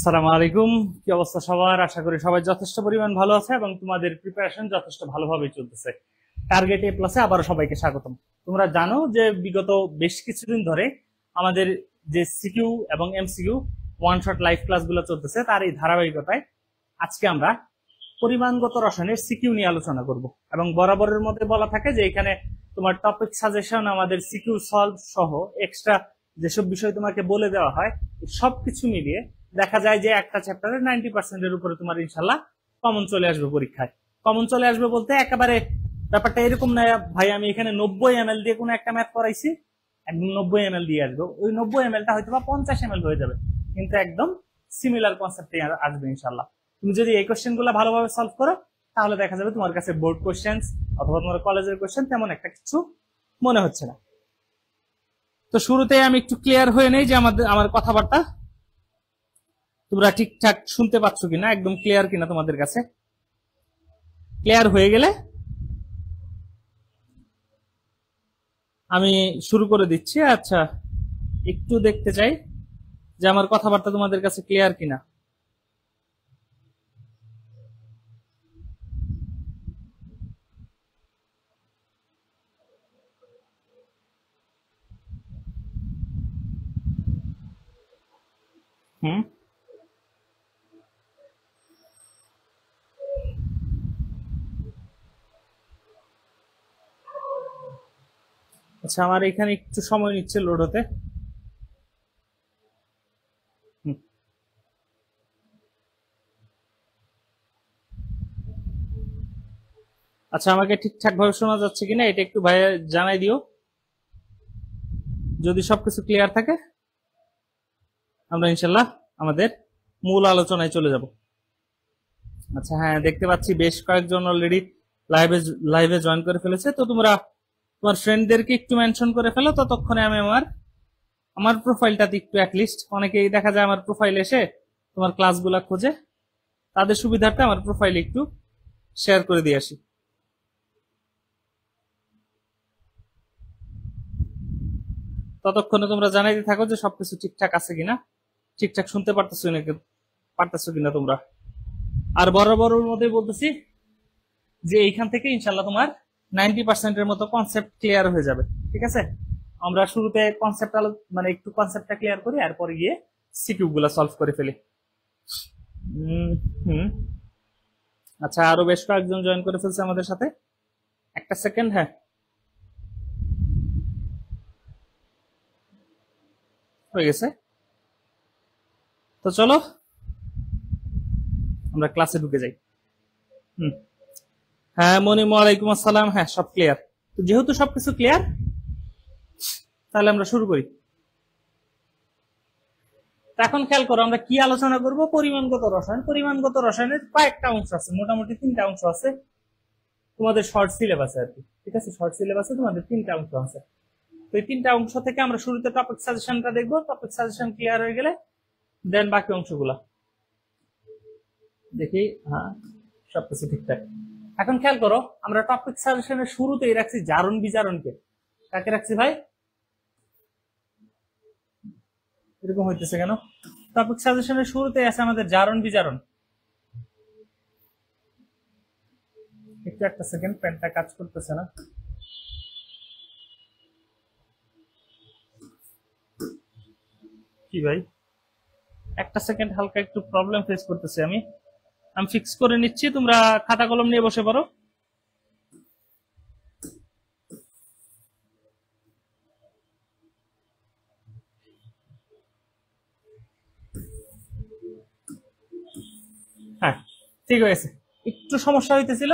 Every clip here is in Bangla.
সালাম আলাইকুম কি অবস্থা সবার আশা করি সবাই যথেষ্ট পরিমাণ ভালো আছে এবং তোমাদের প্রিপারেশন যথেষ্ট ভালোভাবে চলতেছে টার্গেট এ প্লাসে আবারও সবাইকে স্বাগতম তোমরা জানো যে বিগত বেশ কিছুদিন ধরে আমাদের যে সিকিউ এবং এমসিকিউ ওয়ান শট ক্লাস ক্লাসগুলো চলতেছে তার এই ধারাবাহিকতায় আজকে আমরা পরিমাণগত রসায়নের সিকিউ নিয়ে আলোচনা করব এবং বরাবরের মধ্যে বলা থাকে যে এখানে তোমার টপিক সাজেশন আমাদের সিকিউ সলভ সহ এক্সট্রা যেসব বিষয় তোমাকে বলে দেওয়া হয় সবকিছু মিলিয়ে দেখা যায় যে একটা চ্যাপ্টারে নাইনটি পার্সেন্টের উপরে তোমার ইনশাল্লাহ কমন চলে আসবে পরীক্ষায় কমন চলে আসবে বলতে একেবারে ব্যাপারটা এরকম না ভাই আমি এখানে নব্বই এম দিয়ে কোনো একটা ম্যাথ করাইছি একদম নব্বই এম দিয়ে আসবে ওই নব্বই এম টা হয়তো বা পঞ্চাশ এম হয়ে যাবে কিন্তু একদম সিমিলার কনসেপ্টে আসবে ইনশাল্লাহ তুমি যদি এই কোশ্চেন গুলো ভালোভাবে সলভ করো তাহলে দেখা যাবে তোমার কাছে বোর্ড কোয়েশ্চেন অথবা তোমার কলেজের কোশ্চেন তেমন একটা কিছু মনে হচ্ছে না তো শুরুতে আমি একটু ক্লিয়ার হয়ে নেই যে আমাদের আমার কথাবার্তা তোমরা ঠিকঠাক শুনতে পাচ্ছ কিনা একদম ক্লিয়ার কিনা তোমাদের কাছে ক্লিয়ার হয়ে গেলে আমি শুরু করে দিচ্ছি আচ্ছা একটু দেখতে চাই যে আমার কথাবার্তা তোমাদের কাছে ক্লিয়ার কিনা হুম আচ্ছা আমার এখানে একটু সময় নিচ্ছে লোড হতে আচ্ছা আমাকে ঠিকঠাক ভাবে শোনা যাচ্ছে কিনা এটা একটু ভাই জানাই দিও যদি সবকিছু ক্লিয়ার থাকে আমরা ইনশাল্লাহ আমাদের মূল আলোচনায় চলে যাব আচ্ছা হ্যাঁ দেখতে পাচ্ছি বেশ কয়েকজন অলরেডি লাইভে লাইভে জয়েন করে ফেলেছে তো তোমরা তোমার ফ্রেন্ডদেরকে একটু মেনশন করে ফেলো ততক্ষণে আমি আমার আমার প্রোফাইলটাতে একটু অ্যাটলিস্ট অনেকেই দেখা যায় আমার প্রোফাইল এসে তোমার ক্লাসগুলো খোঁজে তাদের সুবিধাটা আমার প্রোফাইলে একটু শেয়ার করে দিয়ে আসি ততক্ষণে তোমরা জানাই দিয়ে থাকো যে সবকিছু ঠিকঠাক আছে কিনা ঠিকঠাক শুনতে পারতেছো নাকি পারতেছো কিনা তোমরা আর বড় বরাবরের মধ্যে বলতেছি যে এইখান থেকে ইনশাল্লাহ তোমার নাইনটি পার্সেন্টের মতো কনসেপ্ট ক্লিয়ার হয়ে যাবে ঠিক আছে আমরা শুরুতে কনসেপ্ট মানে একটু কনসেপ্টটা ক্লিয়ার করি আর পরে গিয়ে সিকিউ গুলো সলভ করে ফেলি হুম আচ্ছা আরো বেশ কয়েকজন জয়েন করে ফেলছে আমাদের সাথে একটা সেকেন্ড হ্যাঁ হয়ে গেছে তো চলো আমরা ক্লাসে ঢুকে যাই হুম হ্যাঁ মনি আলাইকুম আসসালাম হ্যাঁ সব ক্লিয়ার তো যেহেতু সবকিছু ক্লিয়ার তাহলে আমরা শুরু করি এখন খেয়াল করো আমরা কি আলোচনা করব পরিমাণগত রসায়ন পরিমাণগত রসায়নের কয়েকটা অংশ আছে মোটামুটি তিনটা অংশ আছে তোমাদের শর্ট সিলেবাসে আর কি ঠিক আছে শর্ট সিলেবাসে তোমাদের তিনটা অংশ আছে তো এই তিনটা অংশ থেকে আমরা শুরুতে টপিক সাজেশনটা দেখবো টপিক সাজেশন ক্লিয়ার হয়ে গেলে দেন বাকি অংশগুলা দেখি হ্যাঁ সবকিছু ঠিকঠাক এখন খেয়াল করো আমরা টপিক সাজেশনের শুরুতেই রাখছি জারণ বিচারণকে কাকে রাখছি ভাই এরকম হইতেছে কেন টপিক সাজেশনের শুরুতে আছে আমাদের জারণ বিচারণ একটু একটা সেকেন্ড পেনটা কাজ করতেছে না কি ভাই একটা সেকেন্ড হালকা একটু প্রবলেম ফেস করতেছি আমি আমি ফিক্স করে নিচ্ছি তোমরা খাতা কলম নিয়ে বসে পারো হ্যাঁ ঠিক হয়েছে একটু সমস্যা হইতেছিল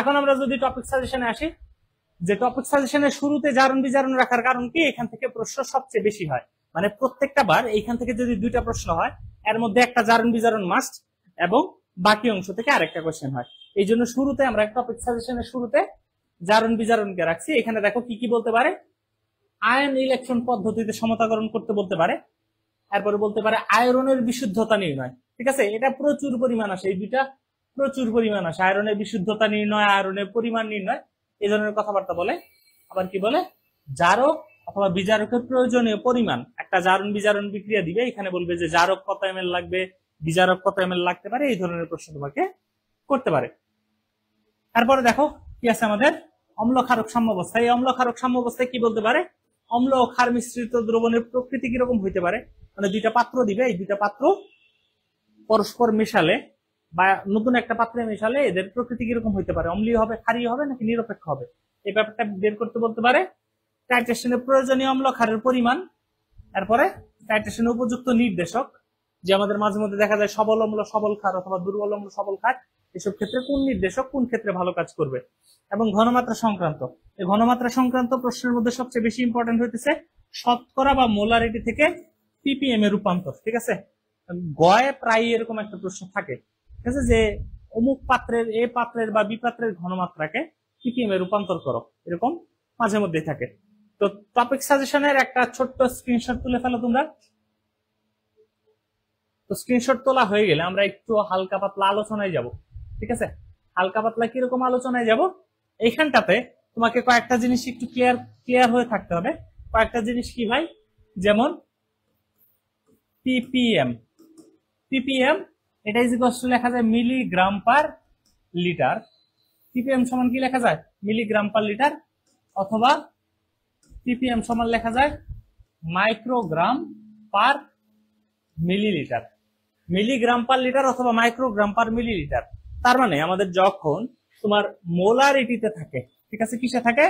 এখন আমরা যদি টপিক সাজেশনে আসি যে টপিক সাজেশনে শুরুতে জারণ বিজারণ রাখার কারণ কি এখান থেকে প্রশ্ন সবচেয়ে বেশি হয় মানে প্রত্যেকটা বার এইখান থেকে যদি দুইটা প্রশ্ন হয় এর মধ্যে একটা জারণ বিজারণ মাস্ট এবং বাকি অংশ থেকে আরেকটা কোয়েশ্চেন হয় এই জন্য শুরুতে আমরা টপিক সাজেশনের শুরুতে জারণ বিজারণকে রাখছি এখানে দেখো কি কি বলতে পারে আয়ন ইলেকট্রন পদ্ধতিতে সমতাকরণ করতে বলতে পারে তারপরে বলতে পারে আয়রনের বিশুদ্ধতা নির্ণয় ঠিক আছে এটা প্রচুর পরিমাণ আসে এই দুইটা প্রচুর পরিমাণ আসে আয়রনের বিশুদ্ধতা নির্ণয় আয়রনের পরিমাণ নির্ণয় এই ধরনের কথাবার্তা বলে আবার কি বলে জারক অথবা বিজারকের প্রয়োজনীয় পরিমাণ একটা জারণ বিজারণ বিক্রিয়া দিবে এখানে বলবে যে জারক কত এম লাগবে বিচারক কত এম লাগতে পারে এই ধরনের প্রশ্ন তোমাকে করতে পারে তারপরে দেখো কি আছে আমাদের অম্ল ক্ষারক সাম্যবস্থা এই অম্ল ক্ষারক সাম্যবস্থায় কি বলতে পারে অম্ল ক্ষার মিশ্রিত দ্রবণের প্রকৃতি কিরকম হইতে পারে মানে দুইটা পাত্র দিবে এই দুইটা পাত্র পরস্পর মেশালে বা নতুন একটা পাত্রে মেশালে এদের প্রকৃতি কিরকম হইতে পারে অম্লীয় হবে ক্ষারীয় হবে নাকি নিরপেক্ষ হবে এই ব্যাপারটা বের করতে বলতে পারে টাইট্রেশনের প্রয়োজনীয় অম্ল ক্ষারের পরিমাণ তারপরে টাইট্রেশনের উপযুক্ত নির্দেশক যে আমাদের মাঝে মধ্যে দেখা যায় সবলম্ব সবল খাত অথবা দুর্বলম্ব সবল খাত এসব ক্ষেত্রে কোন নির্দেশক কোন ক্ষেত্রে ভালো কাজ করবে এবং ঘনমাত্রা সংক্রান্ত এই ঘনমাত্রা সংক্রান্ত প্রশ্নের মধ্যে সবচেয়ে বেশি ইম্পর্টেন্ট হইতেছে শতকরা বা মোলারিটি থেকে পিপিএম এ রূপান্তর ঠিক আছে গয়ে প্রায় এরকম একটা প্রশ্ন থাকে ঠিক আছে যে অমুক পাত্রের এ পাত্রের বা বিপাত্রের ঘনমাত্রাকে পিপিএম এ রূপান্তর করো এরকম মাঝে মধ্যেই থাকে তো টপিক সাজেশনের একটা ছোট্ট স্ক্রিনশট তুলে ফেলো তোমরা তো স্ক্রিনশট তোলা হয়ে গেলে আমরা একটু হালকা পাতলা আলোচনায় যাব ঠিক আছে হালকা পাতলা কিরকম আলোচনায় যাব এইখানটাতে তোমাকে কয়েকটা জিনিস একটু ক্লিয়ার ক্লিয়ার হয়ে থাকতে হবে কয়েকটা জিনিস কি ভাই যেমন পিপিএম পিপিএম এটা ইজ টু লেখা যায় মিলিগ্রাম পার লিটার পিপিএম সমান কি লেখা যায় মিলিগ্রাম পার লিটার অথবা পিপিএম সমান লেখা যায় microgram per millilitre milligram per litre অথবা মাইক্রোগ্রাম পার মিলিলিটার তার মানে আমাদের যখন তোমার মোলারিটিতে থাকে ঠিক আছে কিসে থাকে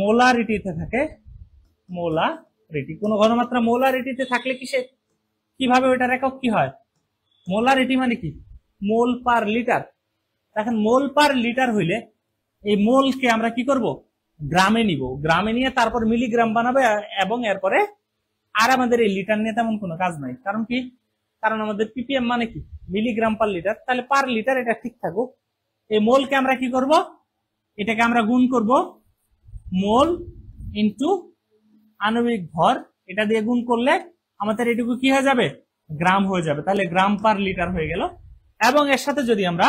মোলারিটিতে থাকে মোলারিটি কোনো ঘনমাত্রা মোলারিটিতে থাকলে কিসে কিভাবে ওইটার একক কি হয় মোলারিটি মানে কি মোল পার লিটার দেখেন মোল পার লিটার হইলে এই মোলকে আমরা কি করব গ্রামে নিব গ্রামে নিয়ে তারপর মিলিগ্রাম বানাবে এবং এরপরে আর আমাদের এই লিটার নিয়ে তেমন কোনো কাজ নাই কারণ কি কারণ আমাদের পিপিএম মানে কি মিলিগ্রাম পার লিটার তাহলে পার লিটার এটা ঠিক থাকুক এই মোলকে আমরা কি করব এটাকে আমরা গুণ করব মোল ইন্টু আণবিক ভর এটা দিয়ে গুণ করলে আমাদের এটুকু কি হয়ে যাবে গ্রাম হয়ে যাবে তাহলে গ্রাম পার লিটার হয়ে গেল এবং এর সাথে যদি আমরা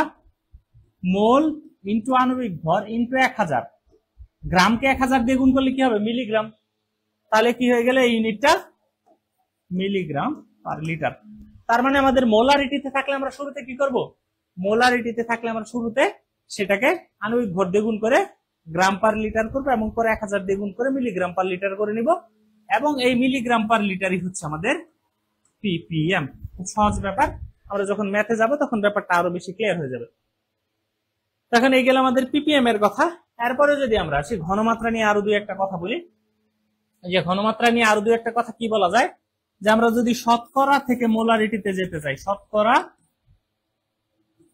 মোল ইন্টু আণবিক ভর ইন্টু এক হাজার গ্রামকে এক হাজার দিয়ে গুণ করলে কি হবে মিলিগ্রাম তাহলে কি হয়ে গেলে ইউনিটটা মিলিগ্রাম পার লিটার তার মানে আমাদের মোলারিটিতে থাকলে আমরা শুরুতে কি করব মোলারিটিতে থাকলে আমরা শুরুতে সেটাকে আণবিক ভর দ্বিগুণ করে গ্রাম পার লিটার করবো এবং পরে এক হাজার দ্বিগুণ করে মিলিগ্রাম পার লিটার করে নিব এবং এই মিলিগ্রাম পার লিটারই হচ্ছে আমাদের পিপিএম খুব সহজ ব্যাপার আমরা যখন ম্যাথে যাব তখন ব্যাপারটা আরো বেশি ক্লিয়ার হয়ে যাবে তখন এই গেল আমাদের পিপিএম এর কথা এরপরে যদি আমরা আসি ঘনমাত্রা নিয়ে আরো দুই একটা কথা বলি যে ঘনমাত্রা নিয়ে আরো দুই একটা কথা কি বলা যায় যে আমরা যদি শতকরা থেকে মোলারিটিতে যেতে চাই শতকরা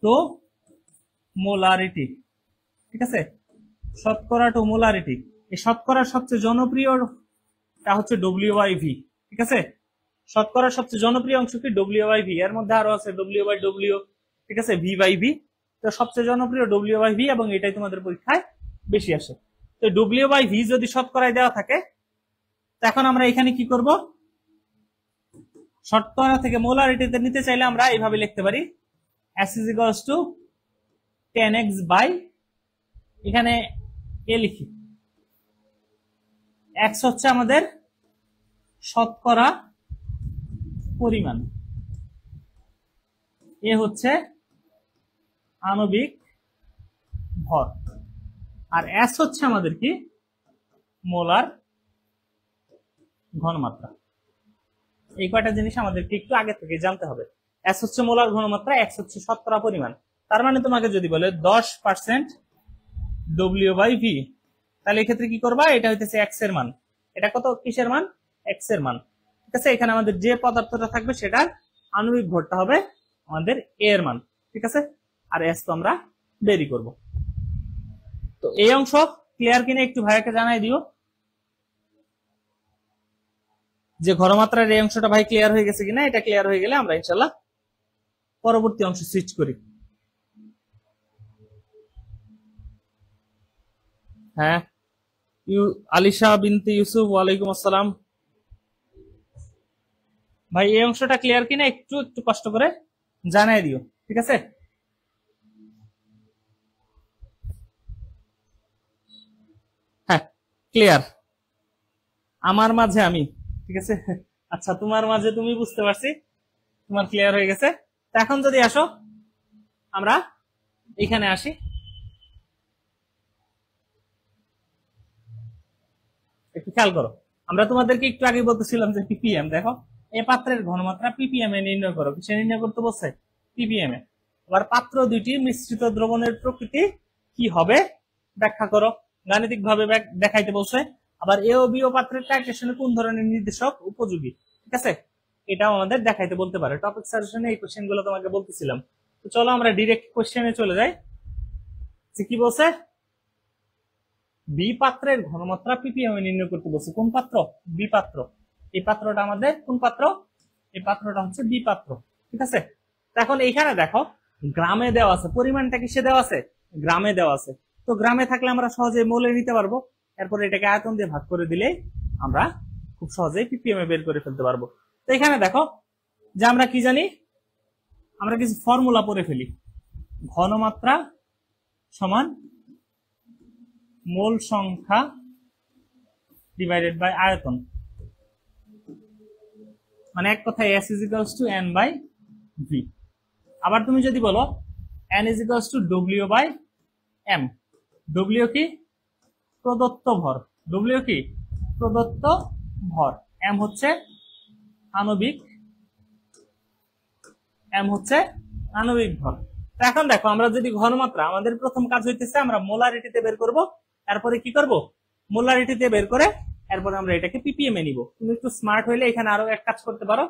তো মোলারিটি ঠিক আছে শতকরা টু মোলারিটি এই শতকরার সবচেয়ে জনপ্রিয়টা হচ্ছে ডব্লিউআইভি ঠিক আছে শতকরার সবচেয়ে জনপ্রিয় অংশ কি ডব্লিউআইভি এর মধ্যে আরো আছে ডব্লিউ বাই ডব্লিউ ঠিক আছে ভি বাই ভি তো সবচেয়ে জনপ্রিয় ডব্লিউ বাই ভি এবং এটাই তোমাদের পরীক্ষায় বেশি আসে তো ডব্লিউ বাই ভি যদি শতকরায় দেওয়া থাকে এখন আমরা এখানে কি করবো শর্তরা থেকে মোলারিটিতে নিতে চাইলে আমরা এইভাবে লিখতে পারি S is equals to ten X by এখানে এ লিখি এক্স হচ্ছে আমাদের শতকরা পরিমাণ এ হচ্ছে আণবিক ভর আর এস হচ্ছে আমাদের কি মোলার ঘনমাত্রা এই কয়টা জিনিস আমাদেরকে একটু আগে থেকে জানতে হবে এস হচ্ছে মোলার ঘনমাত্রা এক্স হচ্ছে শতকরা পরিমাণ তার মানে তোমাকে যদি বলে দশ পার্সেন্ট ডব্লিউ বাই ভি তাহলে এক্ষেত্রে কি করবা এটা হইতেছে এক্স এর মান এটা কত কিসের মান এক্স এর মান ঠিক আছে এখানে আমাদের যে পদার্থটা থাকবে সেটার আণবিক ভরটা হবে আমাদের এ এর মান ঠিক আছে আর এস তো আমরা বেরি করব তো এই অংশ ক্লিয়ার কিনে একটু ভাইয়াকে জানাই দিও যে ঘরমাত্রার এই অংশটা ভাই ক্লিয়ার হয়ে গেছে কিনা এটা ক্লিয়ার হয়ে গেলে আমরা ইনশাল্লাহ পরবর্তী অংশ সুইচ করি হ্যাঁ ইউ আলিশা বিনতি ইউসুফ ওয়ালাইকুম আসসালাম ভাই এই অংশটা ক্লিয়ার কিনা একটু একটু কষ্ট করে জানাই দিও ঠিক আছে হ্যাঁ ক্লিয়ার আমার মাঝে আমি ঠিক আছে আচ্ছা তোমার মাঝে তুমি বুঝতে পারছি তোমার ক্লিয়ার হয়ে গেছে এখন যদি আসো আমরা এখানে আসি একটু খেয়াল করো আমরা তোমাদেরকে একটু আগে বলতেছিলাম যে পিপিএম দেখো এ পাত্রের ঘনমাত্রা পিপিএম এ নির্ণয় করো কিসে নির্ণয় করতে বলছে পিপিএম এ আবার পাত্র দুইটি মিশ্রিত দ্রবণের প্রকৃতি কি হবে ব্যাখ্যা করো গাণিতিক ভাবে দেখাইতে বলছে আবার এ ও বি ও পাত্রের টাইট্রেশনে কোন ধরনের নির্দেশক উপযোগী ঠিক আছে এটাও আমাদের দেখাইতে বলতে পারে টপিক সাজেশনে এই কোশ্চেন গুলো তোমাকে বলতেছিলাম তো চলো আমরা ডিরেক্ট কোশ্চেনে চলে যাই কি বলছে বি পাত্রের ঘনমাত্রা পিপিএম নির্ণয় করতে বলছে কোন পাত্র বি পাত্র এই পাত্রটা আমাদের কোন পাত্র এই পাত্রটা হচ্ছে বি পাত্র ঠিক আছে এখন এইখানে দেখো গ্রামে দেওয়া আছে পরিমাণটা কিসে দেওয়া আছে গ্রামে দেওয়া আছে তো গ্রামে থাকলে আমরা সহজে মোলে নিতে পারবো এরপরে এটাকে আয়তন দিয়ে ভাগ করে দিলে আমরা খুব সহজেই পিপিএম এ বের করে ফেলতে পারবো তো এখানে দেখো যে আমরা কি জানি আমরা কিছু ফর্মুলা পরে ফেলি ঘনমাত্রা সমান মোল সংখ্যা ডিভাইডেড বাই আয়তন মানে এক কথায় S is to N by V আবার তুমি যদি বলো N is to W by M W কি প্রদত্ত ভর ডব্লিউ কি প্রদত্ত ভর এম হচ্ছে আণবিক এম হচ্ছে আণবিক ভর এখন দেখো আমরা যদি ঘনমাত্রা আমাদের প্রথম কাজ হইতেছে আমরা মোলারিটিতে বের করব তারপরে কি করব মোলারিটিতে বের করে এরপর আমরা এটাকে পিপিএম এ নিব তুমি একটু স্মার্ট হইলে এখানে আরো এক কাজ করতে পারো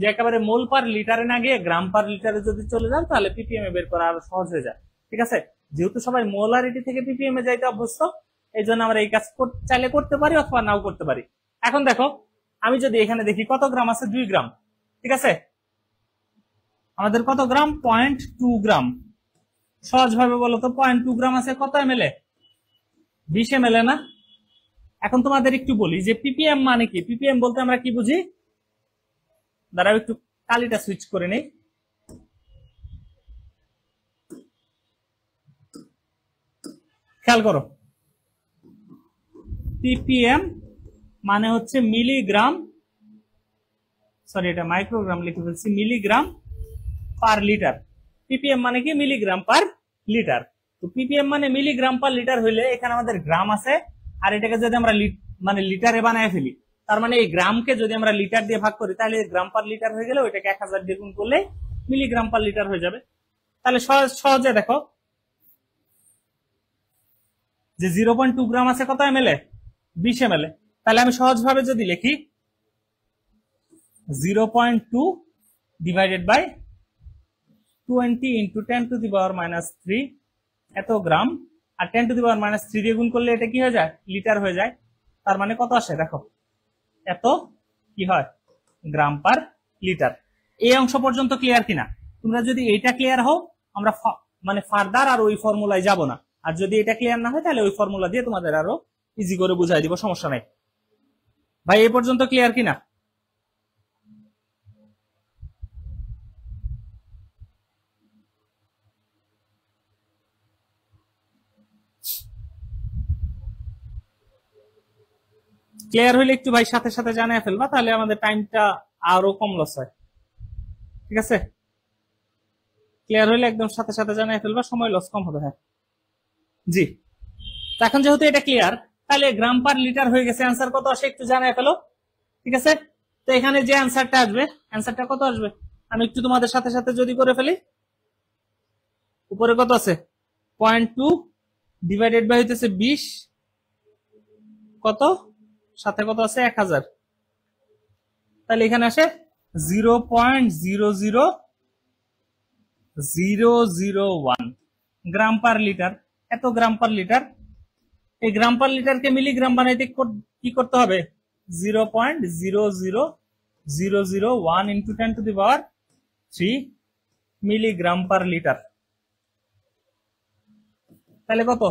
যে একেবারে মোল পার লিটারে না গিয়ে গ্রাম পার লিটারে যদি চলে যান তাহলে পিপিএম এ বের করা আরো সহজ হয়ে যায় ঠিক আছে যেহেতু সবাই মোলারিটি থেকে পিপিএম এ যাইতে অভ্যস্ত এই জন্য আমরা এই কাজ চাইলে করতে পারি অথবা নাও করতে পারি এখন দেখো আমি যদি এখানে দেখি কত গ্রাম আছে দুই গ্রাম ঠিক আছে আমাদের কত গ্রাম পয়েন্ট টু গ্রাম সহজভাবে বলো তো পয়েন্ট টু গ্রাম আছে কত এম এল এ বিশ এম এল এ না এখন তোমাদের একটু বলি যে পিপিএম মানে কি পিপিএম বলতে আমরা কি বুঝি দাঁড়াও একটু কালিটা সুইচ করে নেই খেয়াল করো পিপিএম মানে হচ্ছে মিলিগ্রাম সরি এটা মাইক্রোগ্রাম লিখে ফেলছি মিলিগ্রাম পার লিটার পিপিএম মানে কি মিলিগ্রাম পার লিটার তো পিপিএম মানে মিলিগ্রাম পার লিটার হইলে এখানে আমাদের গ্রাম আছে আর এটাকে যদি আমরা মানে লিটারে বানায় ফেলি তার মানে এই গ্রামকে যদি আমরা লিটার দিয়ে ভাগ করি তাহলে গ্রাম পার লিটার হয়ে গেলে ওইটাকে এক হাজার দিয়ে করলে মিলিগ্রাম পার লিটার হয়ে যাবে তাহলে সহজে দেখো যে জিরো পয়েন্ট টু গ্রাম আছে কত এম এল এ বিশ এম তাহলে আমি সহজভাবে যদি লিখি zero point two divided by twenty into ten to the power minus three এত গ্রাম আর ten to the power minus three দিয়ে গুণ করলে এটা কি হয়ে যায় লিটার হয়ে যায় তার মানে কত আসে দেখো এত কি হয় গ্রাম পার লিটার এই অংশ পর্যন্ত ক্লিয়ার কিনা তোমরা যদি এইটা ক্লিয়ার হও আমরা মানে ফার্দার আর ওই ফর্মুলায় যাব না আর যদি এটা ক্লিয়ার না হয় তাহলে ওই ফর্মুলা দিয়ে তোমাদের আরো ইজি করে বুঝাই দিব সমস্যা নাই ভাই এই পর্যন্ত ক্লিয়ার কিনা ক্লিয়ার হইলে একটু ভাই সাথে সাথে জানিয়ে ফেলবা তাহলে আমাদের টাইমটা আরো কম লস হয় ঠিক আছে ক্লিয়ার হইলে একদম সাথে সাথে জানিয়ে ফেলবা সময় লস কম হবে হ্যাঁ জি এখন যেহেতু এটা ক্লিয়ার তাহলে গ্রাম পার লিটার হয়ে গেছে অ্যান্সার কত আসে একটু জানাই ফেলো ঠিক আছে তো এখানে যে অ্যান্সারটা আসবে অ্যান্সারটা কত আসবে আমি একটু তোমাদের সাথে সাথে যদি করে ফেলি উপরে কত আছে পয়েন্ট টু ডিভাইডেড বাই হইতেছে বিশ কত সাথে কত আছে এক হাজার তাহলে এখানে আসে zero point zero zero zero zero one gram per litre এত গ্রাম পার লিটার এই গ্রাম পার কে মিলিগ্রাম বানাইতে কি করতে হবে zero point zero zero zero zero one into ten to the power three milligram per litre তাহলে কত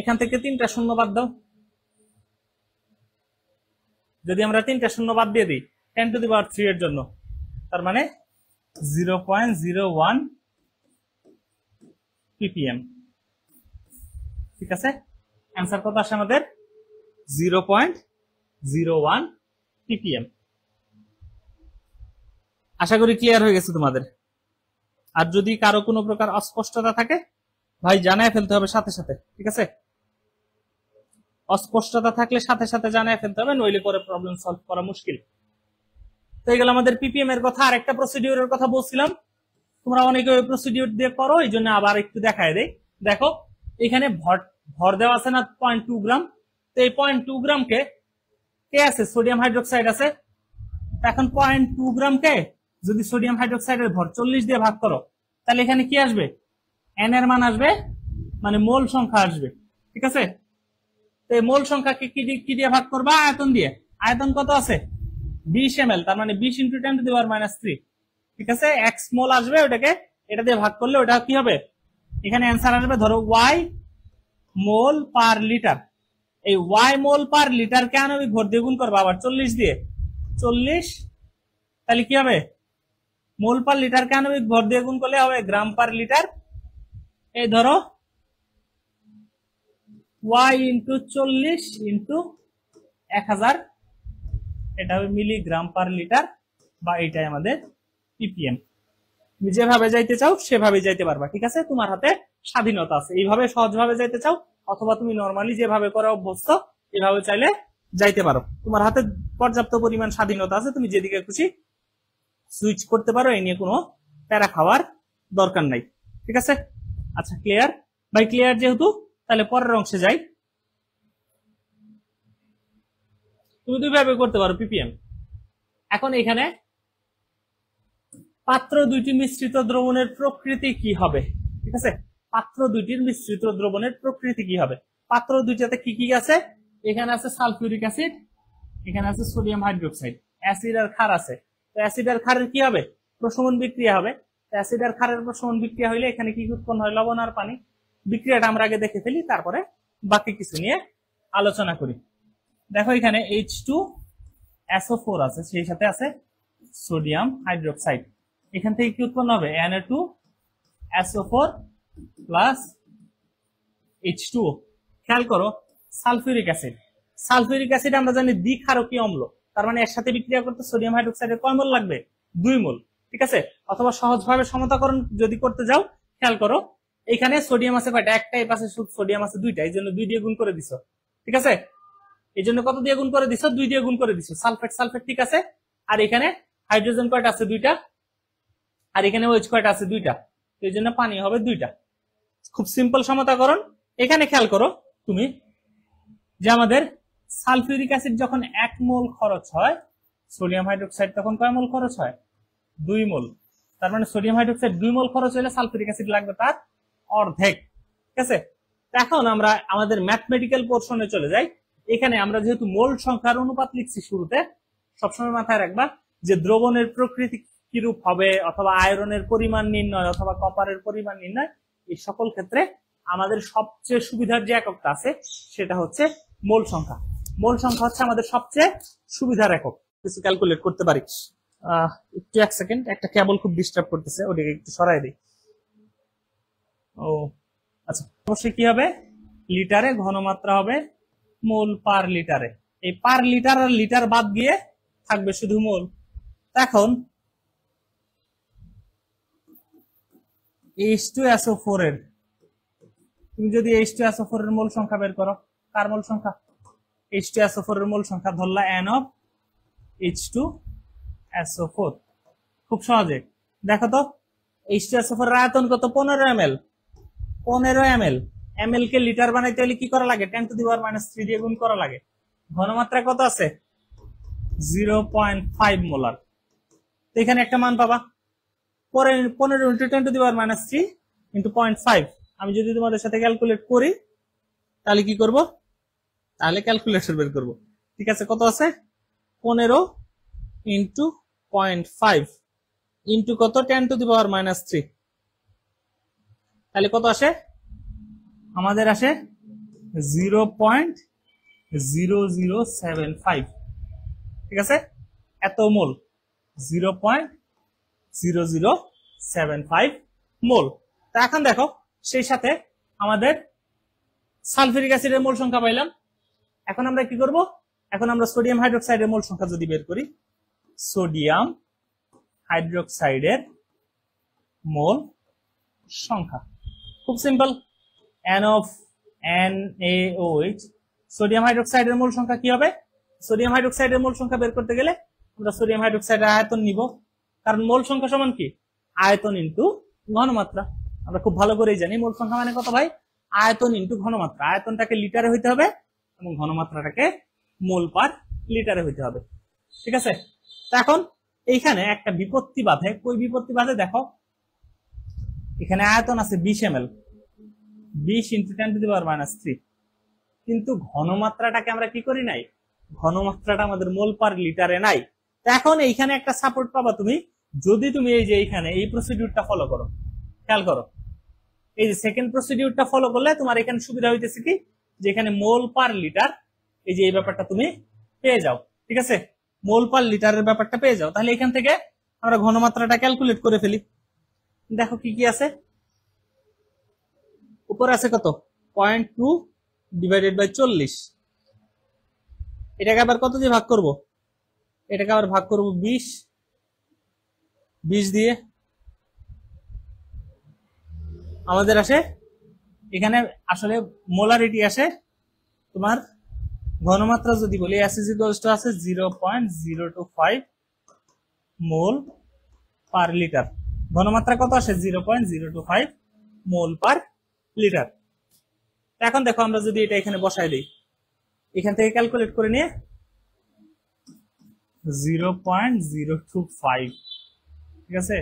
এখান থেকে তিনটা শূন্য বাদ দাও যদি আমরা তিনটা শূন্য বাদ দিয়ে দিই ten to the power three এর জন্য তার মানে zero point zero one PPM ঠিক আছে অ্যান্সার কত আসে আমাদের zero point zero one PPM আশা করি ক্লিয়ার হয়ে গেছে তোমাদের আর যদি কারো কোনো প্রকার অস্পষ্টতা থাকে ভাই জানায় ফেলতে হবে সাথে সাথে ঠিক আছে অস্পষ্টতা থাকলে সাথে সাথে জানায় ফেলতে হবে নইলে পরে প্রবলেম সলভ করা মুশকিল তো এগুলো আমাদের পিপিএম এর কথা আর একটা প্রসিডিউরের কথা বলছিলাম তোমরা অনেকে ওই প্রসিডিউর দিয়ে করো এই জন্য আবার একটু দেখায় দেয় দেখো এখানে ভট ভর দেওয়া আছে না পয়েন্ট টু গ্রাম তো এই পয়েন্ট টু গ্রামকে কে আছে সোডিয়াম হাইড্রোক্সাইড আছে এখন পয়েন্ট টু গ্রামকে যদি সোডিয়াম হাইড্রোক্সাইডের ভর চল্লিশ দিয়ে ভাগ করো তাহলে এখানে কি আসবে এন এর মান আসবে মানে মোল সংখ্যা আসবে ঠিক আছে তো এই মোল সংখ্যাকে কি কি দিয়ে ভাগ করবা আয়তন দিয়ে আয়তন কত আছে বিশ এম তার মানে বিশ into ten to the power minus three ঠিক আছে এক্স মোল আসবে ওটাকে এটা দিয়ে ভাগ করলে ওটা কি হবে এখানে অ্যান্সার আসবে ধরো ওয়াই মোল পার লিটার এই ওয়াই মোল পার লিটার কেন আমি ঘর দিয়ে গুণ করবো আবার চল্লিশ দিয়ে চল্লিশ তাহলে কি হবে মোল পার লিটার কেন আমি ঘর দিয়ে গুণ করলে হবে গ্রাম পার লিটার এই ধরো ওয়াই ইন্টু চল্লিশ ইন্টু এক হাজার এটা হবে মিলিগ্রাম পার লিটার বা এটাই আমাদের পিপিএম তুমি যেভাবে যাইতে চাও সেভাবে যাইতে পারবা ঠিক আছে তোমার হাতে স্বাধীনতা আছে এইভাবে সহজভাবে যাইতে চাও অথবা তুমি নর্মালি যেভাবে করো অভ্যস্ত এভাবে চাইলে যাইতে পারো তোমার হাতে পর্যাপ্ত পরিমাণ স্বাধীনতা আছে তুমি যেদিকে খুশি সুইচ করতে পারো এই নিয়ে কোনো প্যারা খাওয়ার দরকার নাই ঠিক আছে আচ্ছা ক্লিয়ার বাই ক্লিয়ার যেহেতু তাহলে পরের অংশে যাই তুমি দুইভাবে করতে পারো পিপিএম এখন এখানে পাত্র দুইটি মিশ্রিত দ্রবণের প্রকৃতি কি হবে ঠিক আছে পাত্র দুইটির মিশ্রিত দ্রবণের প্রকৃতি কি হবে পাত্র দুইটাতে কি কি আছে এখানে আছে সালফিউরিক অ্যাসিড এখানে আছে সোডিয়াম হাইড্রোক্সাইড অ্যাসিড আর ক্ষার আছে তো অ্যাসিড আর ক্ষারের কি হবে প্রশমন বিক্রিয়া হবে অ্যাসিড আর ক্ষারের প্রশমন বিক্রিয়া হইলে এখানে কি উৎপন্ন হয় লবণ আর পানি বিক্রিয়াটা আমরা আগে দেখে ফেলি তারপরে বাকি কিছু নিয়ে আলোচনা করি দেখো এখানে এইচ টু এসও ফোর আছে সেই সাথে আছে সোডিয়াম হাইড্রোক্সাইড এখান থেকে কি উৎপন্ন হবে N A two S O four plus H two খেয়াল করো সালফিউরিক অ্যাসিড সালফিউরিক অ্যাসিড আমরা জানি দ্বিক্ষারকীয় অম্ল তার মানে এর সাথে বিক্রিয়া করতে সোডিয়াম হাইড্রোক্সাইডের কয় মোল লাগবে দুই মোল ঠিক আছে অথবা সহজভাবে সমতাকরণ যদি করতে যাও খেয়াল করো এখানে সোডিয়াম আছে কয়টা একটা এই পাশে সোডিয়াম আছে দুইটা এই জন্য দুই দিয়ে গুণ করে দিছো ঠিক আছে এই জন্য কত দিয়ে গুণ করে দিছো দুই দিয়ে গুণ করে দিছো সালফেট সালফেট ঠিক আছে আর এখানে হাইড্রোজেন কয়টা আছে দুইটা আর এখানে ওয়েজ কয়টা আছে দুইটা এই জন্য পানি হবে দুইটা খুব সিম্পল সমতাকরণ এখানে খেয়াল করো তুমি যে আমাদের সালফিউরিক অ্যাসিড যখন এক মোল খরচ হয় সোডিয়াম হাইড্রোক্সাইড তখন কয় মোল খরচ হয় দুই মোল তার মানে সোডিয়াম হাইড্রোক্সাইড দুই মোল খরচ হলে সালফিউরিক অ্যাসিড লাগবে তার অর্ধেক ঠিক আছে এখন আমরা আমাদের ম্যাথমেটিক্যাল পোর্শনে চলে যাই এখানে আমরা যেহেতু মোল সংখ্যার অনুপাত লিখছি শুরুতে সবসময় মাথায় রাখবা যে দ্রবণের প্রকৃতি কিরূপ হবে অথবা আয়রনের পরিমাণ নির্ণয় অথবা কপারের পরিমাণ নির্ণয় এই সকল ক্ষেত্রে আমাদের সবচেয়ে সুবিধার যে এককটা আছে সেটা হচ্ছে মোল সংখ্যা মোল সংখ্যা হচ্ছে আমাদের সবচেয়ে সুবিধার একক কিছু ক্যালকুলেট করতে পারি একটু এক সেকেন্ড একটা কেবল খুব ডিস্টার্ব করতেছে ওটাকে একটু সরাই দিই ও আচ্ছা অবশ্যই কি হবে লিটারে ঘনমাত্রা হবে মোল পার লিটারে এই পার লিটার আর লিটার বাদ দিয়ে থাকবে শুধু মোল এখন এইচ টু এসও ফোর এর তুমি যদি এইচ টু এসও ফোর এর মোল সংখ্যা বের করো কার মোল সংখ্যা এইচ টু এসও ফোর এর মোল সংখ্যা ধরলা N of H two S O four খুব সহজে দেখো তো এইচ এর আয়তন কত পনেরো এম এল পনেরো এম এল এম এল কে লিটার বানাইতে হলে কি করা লাগে টেন টু দি পাওয়ার দিয়ে গুণ করা লাগে ঘনমাত্রা কত আছে জিরো পয়েন্ট ফাইভ মোলার তো এখানে একটা মান পাবা পরে পনেরো into ten to the power minus three into point five আমি যদি তোমাদের সাথে ক্যালকুলেট করি তাহলে কি করব তাহলে ক্যালকুলেটর বের করব ঠিক আছে কত আছে পনেরো ইন্টু পয়েন্ট ফাইভ ইন্টু কত ten to the power minus three তাহলে কত আসে আমাদের আসে zero point zero zero seven five ঠিক আছে এত mole zero point zero zero seven five mole তা এখন দেখো সেই সাথে আমাদের সালফিউরিক অ্যাসিডের মোল সংখ্যা পাইলাম এখন আমরা কি করব এখন আমরা সোডিয়াম হাইড্রোক্সাইডের মোল সংখ্যা যদি বের করি সোডিয়াম হাইড্রোক্সাইডের মোল সংখ্যা খুব simple N of N H sodium হাইড্রোক্সাইডের মোল সংখ্যা কি হবে সোডিয়াম হাইড্রোক্সাইডের মোল সংখ্যা বের করতে গেলে আমরা সোডিয়াম হাইড্রোক্সাইডের আয়তন নিব কারণ মোল সংখ্যা সমান কি আয়তন ইন্টু ঘনমাত্রা আমরা খুব ভালো করেই জানি মোল সংখ্যা মানে কত ভাই আয়তন ইন্টু ঘনমাত্রা আয়তনটাকে লিটারে হইতে হবে এবং ঘনমাত্রাটাকে মোল পার লিটারে হইতে হবে ঠিক আছে এখন এইখানে একটা বিপত্তি বাধে কই বিপত্তি বাধে দেখো এখানে আয়তন আছে বিশ এম এল বিশ into ten to the power minus three কিন্তু ঘনমাত্রাটাকে আমরা কি করি নাই ঘনমাত্রাটা আমাদের মোল পার লিটারে নাই এখন এইখানে একটা সাপোর্ট পাবা তুমি যদি তুমি এই যে এইখানে এই প্রসিডিউরটা ফলো করো খেয়াল করো এই যে সেকেন্ড প্রসিডিউরটা ফলো করলে তোমার এখানে সুবিধা হইতেছে কি যে এখানে মোল পার লিটার এই যে এই ব্যাপারটা তুমি পেয়ে যাও ঠিক আছে মোল পার লিটারের ব্যাপারটা পেয়ে যাও তাহলে এখান থেকে আমরা ঘনমাত্রাটা ক্যালকুলেট করে ফেলি দেখো কি কি আছে উপরে আছে কত পয়েন্ট টু ডিভাইডেড বাই চল্লিশ এটাকে আবার কত দিয়ে ভাগ করব এটাকে আবার ভাগ করবো বিশ বীজ দিয়ে আমাদের আসে এখানে আসলে মোলারিটি আসে তোমার ঘনমাত্রা যদি বলি এসিজি গোস্ট আছে zero point zero two five mole per litre ঘনমাত্রা কত আসে zero point zero two five mole per litre এখন দেখো আমরা যদি এটা এখানে বসাই দিই এখান থেকে ক্যালকুলেট করে নিয়ে zero point zero two five ঠিক আছে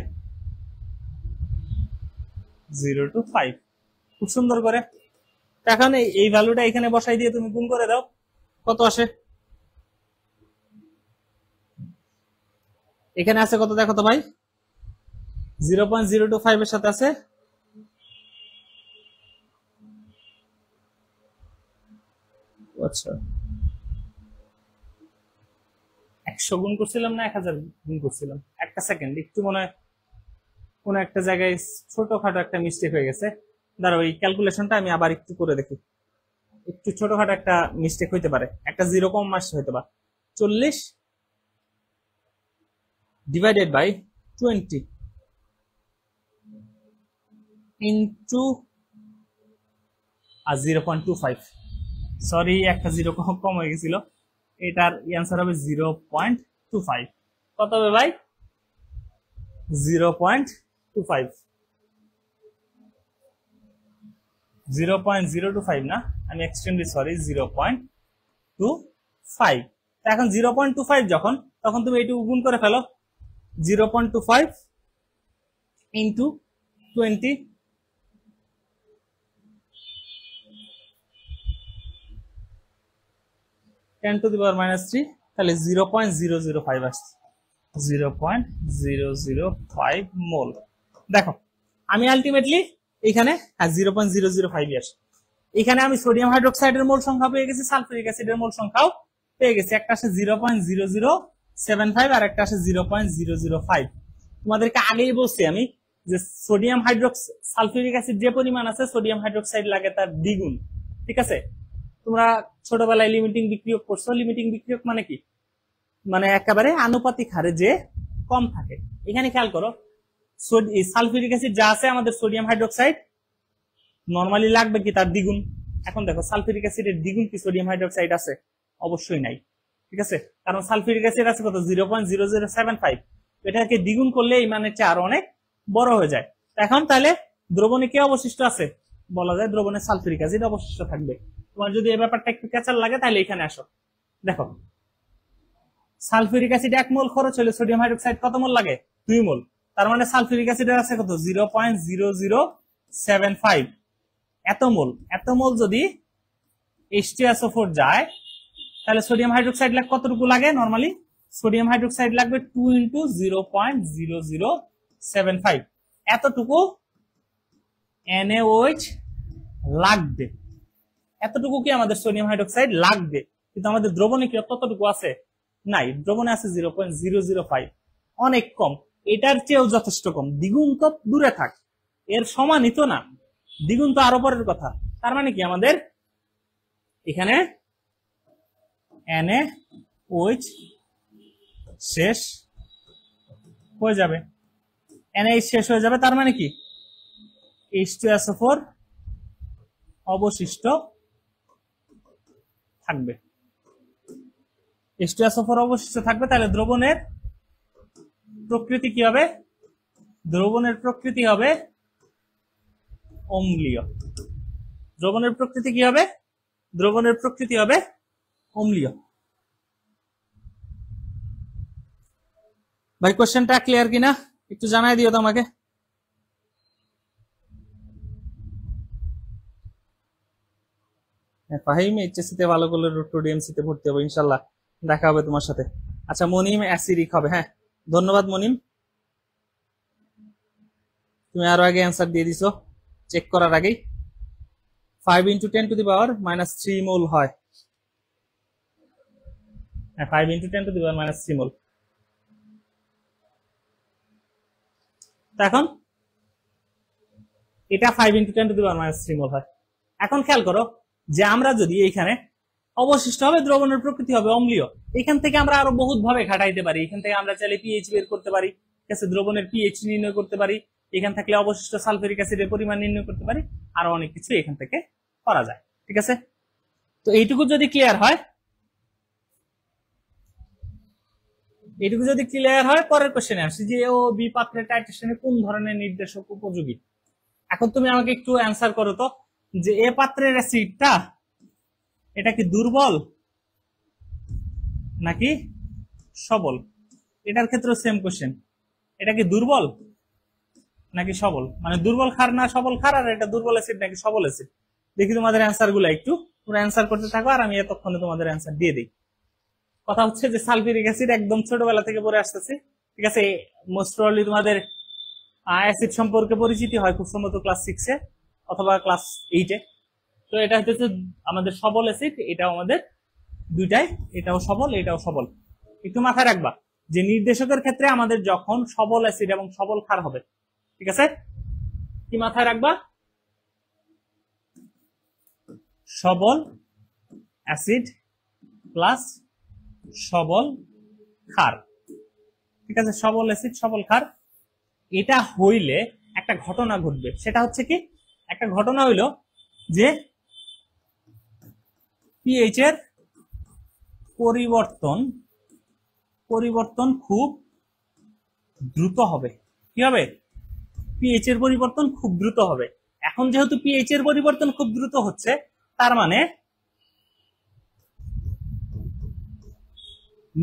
জিরো টু ফাইভ খুব সুন্দর করে এখন এই ভ্যালুটা এখানে বসাই দিয়ে তুমি গুণ করে দাও কত আসে এখানে আছে কত দেখো তো ভাই zero point zero two five এর সাথে আছে আচ্ছা একশো গুণ করছিলাম না এক হাজার গুণ করছিলাম একটা সেকেন্ড একটু মনে হয় কোনো একটা জায়গায় ছোটখাটো একটা মিস্টেক হয়ে গেছে দাঁড়াও এই ক্যালকুলেশনটা আমি আবার একটু করে দেখি একটু ছোটখাটো একটা মিস্টেক হইতে পারে একটা জিরো কম মাস হইতে পারে চল্লিশ ডিভাইডেড বাই টোয়েন্টি ইন্টু আর zero point two five sorry একটা জিরো কম হয়ে গেছিল এটার অ্যান্সার হবে জিরো পয়েন্ট টু ফাইভ কত হবে ভাই zero point two five zero point zero two five না আমি extremely sorry zero point two five এখন জিরো পয়েন্ট টু ফাইভ যখন তখন তুমি এইটুকু গুণ করে ফেলো zero point two five into twenty ten to the power minus three তাহলে zero point zero zero five আসছে zero point zero zero five mole দেখো আমি আলটিমেটলি এখানে zero point zero zero five আসে এখানে আমি সোডিয়াম হাইড্রোক্সাইডের মোল সংখ্যা পেয়ে গেছি সালফুরিক অ্যাসিডের মোল সংখ্যাও পেয়ে গেছি একটা আসে zero point zero zero seven five আর একটা আসে zero point zero zero five তোমাদেরকে আগেই বলছি আমি যে সোডিয়াম হাইড্রোক্স সালফিউরিক অ্যাসিড যে পরিমাণ আছে সোডিয়াম হাইড্রোক্সাইড লাগে তার দ্বিগুণ ঠিক আছে তোমরা ছোটবেলায় লিমিটিং বিক্রিয়ক করছো লিমিটিং বিক্রিয়ক মানে কি মানে একেবারে আনুপাতিক হারে যে কম থাকে এখানে খেয়াল করো সালফিউরিক অ্যাসিড যা আছে আমাদের সোডিয়াম হাইড্রোক্সাইড নর্মালি লাগবে কি তার দ্বিগুণ এখন দেখো সালফিউরিক অ্যাসিডের দ্বিগুণ কি সোডিয়াম হাইড্রোক্সাইড আছে অবশ্যই নাই ঠিক আছে কারণ সালফিউরিক অ্যাসিড আছে কত zero point zero zero seven five এটাকে দ্বিগুণ করলে এই মানে আরো অনেক বড় হয়ে যায় এখন তাহলে দ্রবণে কে অবশিষ্ট আছে বলা যায় দ্রবণে সালফিরিক অ্যাসিড অবশিষ্ট থাকবে তোমার যদি এই ব্যাপারটা একটু ক্যাচার লাগে তাহলে এখানে আসো দেখো সালফিউরিক অ্যাসিড এক মোল খরচ হলে সোডিয়াম হাইড্রোক্সাইড কত মোল লাগে দুই মোল তার মানে সালফিউরিক অ্যাসিডের আছে কত zero point zero zero seven five এত মোল এত মোল যদি এইচটিএসও ফোর যায় তাহলে সোডিয়াম হাইড্রোক্সাইড লাগে কতটুকু লাগে নর্মালি সোডিয়াম হাইড্রোক্সাইড লাগবে two into zero point zero zero seven five এতটুকু এনএওএইচ লাগবে এতটুকু কি আমাদের সোডিয়াম হাইড্রোক্সাইড লাগবে কিন্তু আমাদের দ্রবণে কি ততটুকু আছে নাই দ্রবণে আছে zero point zero zero five অনেক কম এটার চেয়েও যথেষ্ট কম দ্বিগুণ তো দূরে থাক এর সমানই তো না দ্বিগুণ তো আরো পরের কথা তার মানে কি আমাদের এখানে এনে ওইচ শেষ হয়ে যাবে এনএইচ শেষ হয়ে যাবে তার মানে কি এইচ টু অবশিষ্ট থাকবে এইচ টু অবশিষ্ট থাকবে তাহলে দ্রবণের প্রকৃতি কি হবে দ্রবণের প্রকৃতি হবে অম্লীয় দ্রবণের প্রকৃতি কি হবে দ্রবণের প্রকৃতি হবে অম্লীয় ভাই কোশ্চেনটা ক্লিয়ার কিনা একটু জানাই দিও তোমাকে হ্যাঁ, ফাহিম এইচএসসিতে ভালো করলে রুট টু ডিএমসিতে ভর্তি হবে ইনশাল্লাহ দেখা হবে তোমার সাথে আচ্ছা মনিম অ্যাসিরিক হবে হ্যাঁ ধন্যবাদ মনিম তুমি আরো আগে অ্যান্সার দিয়ে দিছো চেক করার আগেই five into ten to the power minus three হয় হ্যাঁ five into ten to the power minus three mole এখন এটা five into ten to the power minus three mole হয় এখন খেয়াল করো যে আমরা যদি এখানে অবশিষ্ট হবে দ্রবণের প্রকৃতি হবে অম্লীয় এখান থেকে আমরা আরো বহুত ভাবে খাটাইতে পারি এখান থেকে আমরা চাইলে পিএইচ বের করতে পারি ঠিক আছে দ্রবণের পিএইচ নির্ণয় করতে পারি এখান থাকলে অবশিষ্ট সালফেরিক অ্যাসিডের পরিমাণ নির্ণয় করতে পারি আরো অনেক কিছু এখান থেকে করা যায় ঠিক আছে তো এইটুকু যদি ক্লিয়ার হয় এটুকু যদি ক্লিয়ার হয় পরের কোশ্চেনে আসি যে ও বি পাত্রের টাইটেশনে কোন ধরনের নির্দেশক উপযোগী এখন তুমি আমাকে একটু অ্যান্সার করো তো যে এ পাত্রের অ্যাসিডটা এটা কি দুর্বল নাকি সবল এটার ক্ষেত্রে সেম কোশ্চেন এটা কি দুর্বল নাকি সবল মানে দুর্বল খার না সবল খার আর এটা দুর্বল অ্যাসিড নাকি সবল অ্যাসিড দেখি তোমাদের অ্যান্সার গুলো একটু পুরো অ্যান্সার করতে থাকো আর আমি এতক্ষণে তোমাদের অ্যান্সার দিয়ে দিই কথা হচ্ছে যে সালফিউরিক অ্যাসিড একদম ছোটবেলা থেকে পড়ে আসতেছে ঠিক আছে মোস্ট প্রবলি তোমাদের অ্যাসিড সম্পর্কে পরিচিতি হয় খুব সম্ভবত ক্লাস সিক্সে অথবা ক্লাস এইটে তো এটা হচ্ছে আমাদের সবল অ্যাসিড এটাও আমাদের দুইটাই এটাও সবল এটাও সবল একটু মাথায় রাখবা যে নির্দেশকের ক্ষেত্রে আমাদের যখন সবল অ্যাসিড এবং সবল ক্ষার হবে ঠিক আছে কি মাথায় রাখবা সবল অ্যাসিড প্লাস সবল খার ঠিক আছে সবল অ্যাসিড সবল খার এটা হইলে একটা ঘটনা ঘটবে সেটা হচ্ছে কি একটা ঘটনা হইল যে পিএইচ এর পরিবর্তন পরিবর্তন খুব দ্রুত হবে কি হবে পিএইচ এর পরিবর্তন খুব দ্রুত হবে এখন যেহেতু পিএইচ এর পরিবর্তন খুব দ্রুত হচ্ছে তার মানে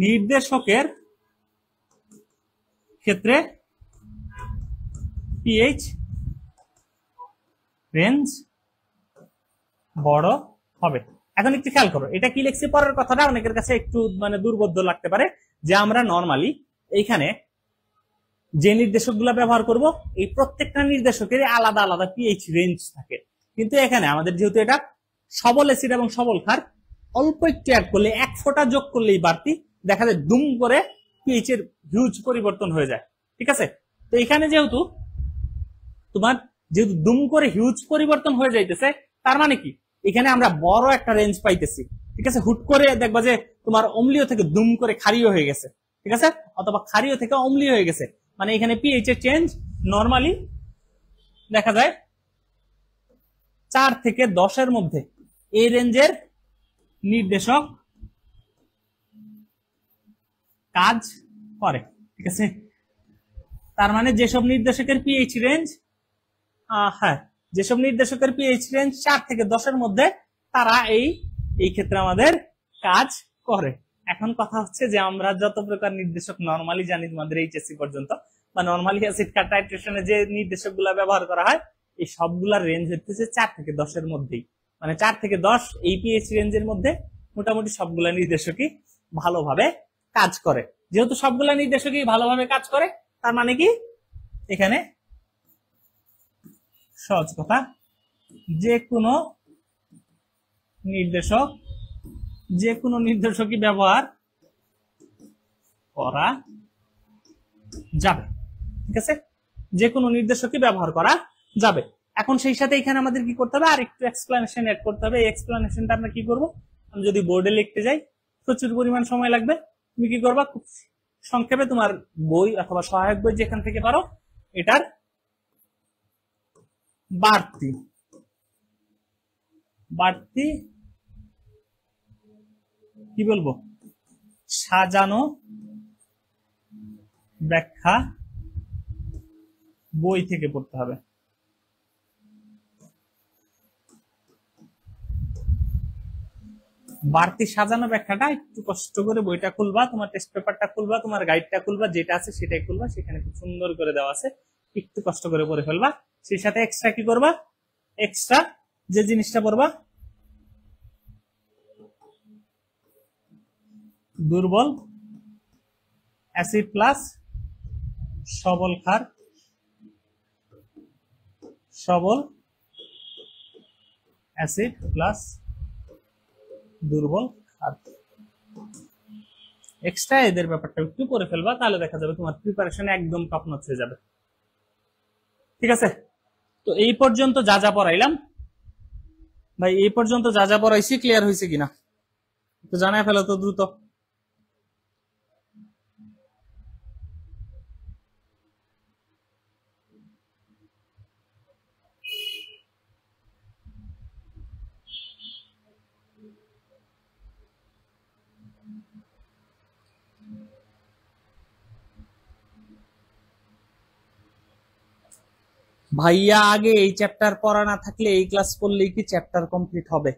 নির্দেশকের ক্ষেত্রে পিএইচ রেঞ্জ বড় হবে এখন একটু খেয়াল করো এটা কি লিখছি পরের কথাটা অনেকের কাছে একটু মানে দুর্বোধ্য লাগতে পারে যে আমরা নর্মালি এইখানে যে নির্দেশকগুলো ব্যবহার করব এই প্রত্যেকটা নির্দেশকের আলাদা আলাদা পিএইচ রেঞ্জ থাকে কিন্তু এখানে আমাদের যেহেতু এটা সবল অ্যাসিড এবং সবল খার অল্প একটু অ্যাড করলে এক ফোঁটা যোগ করলেই বাড়তি দেখা যায় দুম করে পিএইচ এর হিউজ পরিবর্তন হয়ে যায় ঠিক আছে তো এখানে যেহেতু তোমার যেহেতু দুম করে হিউজ পরিবর্তন হয়ে যাইতেছে তার মানে কি এখানে আমরা বড় একটা রেঞ্জ পাইতেছি ঠিক আছে হুট করে দেখবা যে তোমার অম্লীয় থেকে দুম করে ক্ষারীয় হয়ে গেছে ঠিক আছে অথবা ক্ষারীয় থেকে অম্লীয় হয়ে গেছে মানে এখানে পিএইচ এর চেঞ্জ নর্মালি দেখা যায় চার থেকে দশের মধ্যে এই রেঞ্জের নির্দেশক কাজ করে ঠিক আছে তার মানে যেসব নির্দেশকের পিএইচ রেঞ্জ হ্যাঁ যেসব নির্দেশকের পিএইচ রেঞ্জ চার থেকে দশের মধ্যে তারা এই এই ক্ষেত্রে আমাদের কাজ করে এখন কথা হচ্ছে যে আমরা যত প্রকার নির্দেশক নর্মালি জানি তোমাদের এইচএসি পর্যন্ত বা নর্মালি অ্যাসিড কার্টাইট্রেশনে যে নির্দেশক ব্যবহার করা হয় এই সবগুলার রেঞ্জ হচ্ছে চার থেকে দশের মধ্যেই মানে চার থেকে দশ এই পিএইচ রেঞ্জের মধ্যে মোটামুটি সবগুলা নির্দেশকই ভালোভাবে কাজ করে যেহেতু সবগুলা নির্দেশকই ভালোভাবে কাজ করে তার মানে কি এখানে সহজ কথা যে কোনো নির্দেশক যে কোনো নির্দেশকই ব্যবহার করা যাবে ঠিক আছে যে কোনো নির্দেশকই ব্যবহার করা যাবে এখন সেই সাথে এখানে আমাদের কি করতে হবে আর একটু এক্সপ্লেনেশন অ্যাড করতে হবে এই এক্সপ্লানেশনটা আমরা কি করবো আমি যদি বোর্ডে লিখতে যাই প্রচুর পরিমাণ সময় লাগবে তুমি কি করবা খুব সংক্ষেপে তোমার বই অথবা সহায়ক বই যেখান থেকে পারো এটার বাড়তি বাড়তি কি বলবো সাজানো ব্যাখ্যা বই থেকে পড়তে হবে বাড়তি সাজানো ব্যাখ্যাটা একটু কষ্ট করে বইটা খুলবা তোমার টেস্ট পেপারটা খুলবা তোমার গাইডটা খুলবা যেটা আছে সেটাই খুলবা সেখানে খুব সুন্দর করে দেওয়া আছে একটু কষ্ট করে পড়ে ফেলবা সেই সাথে এক্সট্রা কি করবা এক্সট্রা যে জিনিসটা করবা দুর্বল অ্যাসিড প্লাস সবল খার সবল অ্যাসিড প্লাস দুর্বল খার এক্সট্রা এদের ব্যাপারটা একটু করে ফেলবা তাহলে দেখা যাবে তোমার প্রিপারেশন একদম টপ নচ হয়ে যাবে ঠিক আছে তো এই পর্যন্ত যা যা পড়াইলাম ভাই এই পর্যন্ত যা যা পড়াইছি ক্লিয়ার হয়েছে কিনা তো জানাই ফেলো তো দ্রুত ভাইয়া আগে এই চ্যাপ্টার পড়া না থাকলে এই ক্লাস করলেই কি চ্যাপ্টার কমপ্লিট হবে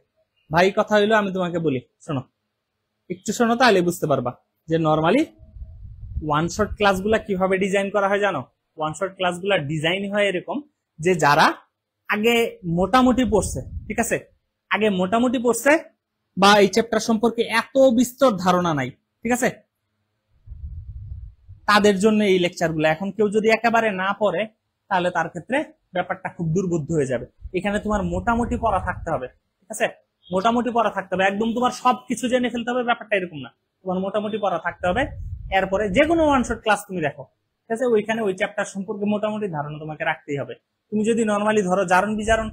ভাই কথা হইলো আমি তোমাকে বলি শোনো একটু শোনো তাহলে বুঝতে পারবা যে নর্মালি ওয়ান শর্ট ক্লাসগুলা কিভাবে ডিজাইন করা হয় জানো ওয়ান শর্ট ক্লাসগুলা ডিজাইন হয় এরকম যে যারা আগে মোটামুটি পড়ছে ঠিক আছে আগে মোটামুটি পড়ছে বা এই চ্যাপ্টার সম্পর্কে এত বিস্তর ধারণা নাই ঠিক আছে তাদের জন্য এই লেকচারগুলো এখন কেউ যদি একেবারে না পড়ে তাহলে তার ক্ষেত্রে ব্যাপারটা খুব দুর্বুদ্ধ হয়ে যাবে এখানে তোমার মোটামুটি পড়া থাকতে হবে ঠিক আছে মোটামুটি পড়া থাকতে হবে একদম তোমার সবকিছু জেনে ফেলতে হবে ব্যাপারটা এরকম না তোমার মোটামুটি পড়া থাকতে হবে এরপরে যে কোনো ওয়ান শর্ট ক্লাস তুমি দেখো ঠিক আছে ওইখানে ওই চ্যাপ্টার সম্পর্কে মোটামুটি ধারণা তোমাকে রাখতেই হবে তুমি যদি নর্মালি ধরো জারণ বিজারণ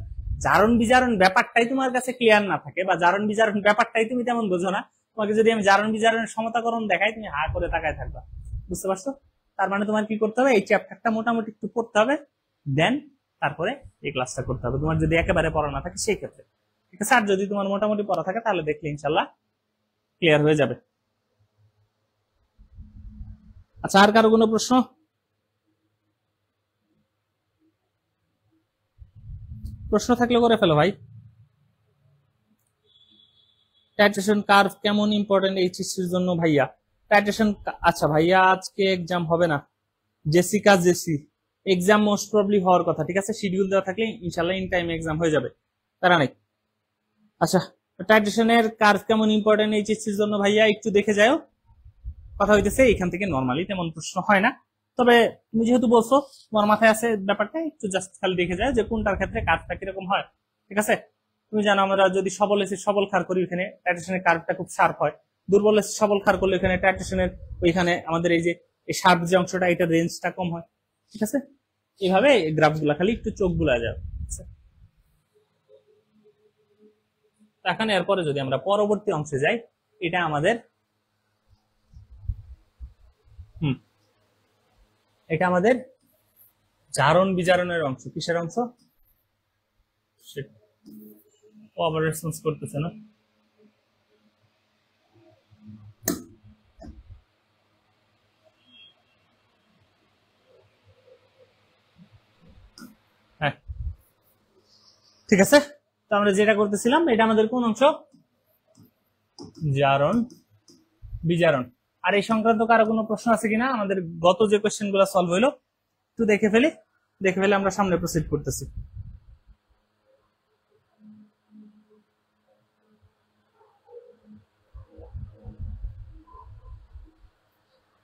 জারণ বিজারণ ব্যাপারটাই তোমার কাছে ক্লিয়ার না থাকে বা জারণ বিজারণ ব্যাপারটাই তুমি তেমন বোঝো না তোমাকে যদি আমি জারণ বিজারণের সমতাকরণ দেখাই তুমি হা করে তাকায় থাকবা বুঝতে পারছো তার মানে তোমার কি করতে হবে এই চ্যাপ্টারটা মোটামুটি একটু পড়তে হবে দেন তারপরে এই ক্লাসটা করতে হবে তোমার যদি একেবারে পড়া না থাকে সেই ক্ষেত্রে ঠিক আছে আর যদি তোমার মোটামুটি পড়া থাকে তাহলে দেখলে ইনশাল্লাহ ক্লিয়ার হয়ে যাবে আচ্ছা আর কারো কোনো প্রশ্ন প্রশ্ন থাকলে করে ফেলো ভাই টাইট্রেশন কার্ভ কেমন ইম্পর্টেন্ট এইচএসসির জন্য ভাইয়া কাইটেশন আচ্ছা ভাইয়া আজকে এক্সাম হবে না জেসিকা জেসি এক্সাম মোস্ট প্রবলি হওয়ার কথা ঠিক আছে শিডিউল দেওয়া থাকলে ইনশাল্লাহ ইন টাইম এক্সাম হয়ে যাবে তারা নাই আচ্ছা টাইটেশনের কাজ কেমন ইম্পর্টেন্ট এর জন্য ভাইয়া একটু দেখে যাও কথা হইতেছে এখান থেকে নর্মালি তেমন প্রশ্ন হয় না তবে তুমি যেহেতু বলছো তোমার মাথায় আছে ব্যাপারটা একটু জাস্ট খালি দেখে যায় যে কোনটার ক্ষেত্রে কাজটা কিরকম হয় ঠিক আছে তুমি জানো আমরা যদি সবল এসে সবল খার করি ওখানে টাইটেশনের কার্ভটা খুব শার্প হয় দুর্বল সবল খার করলে এখানে টাইট্রেশনের ওইখানে আমাদের এই যে সার্প যে অংশটা এটা রেঞ্জটা কম হয় ঠিক আছে এভাবে গুলা খালি একটু চোখ বুলা যাবে এখানে এরপরে যদি আমরা পরবর্তী অংশে যাই এটা আমাদের হম এটা আমাদের জারণ বিজারণের অংশ কিসের অংশ করতেছে না ঠিক আছে তো আমরা যেটা করতেছিলাম এটা আমাদের কোন অংশ জারণ বিজারণ আর এই সংক্রান্ত কারো কোনো প্রশ্ন আছে কিনা আমাদের গত যে কোয়েশ্চেন গুলো সলভ হইলো একটু দেখে ফেলি দেখে ফেলে আমরা সামনে প্রসিড করতেছি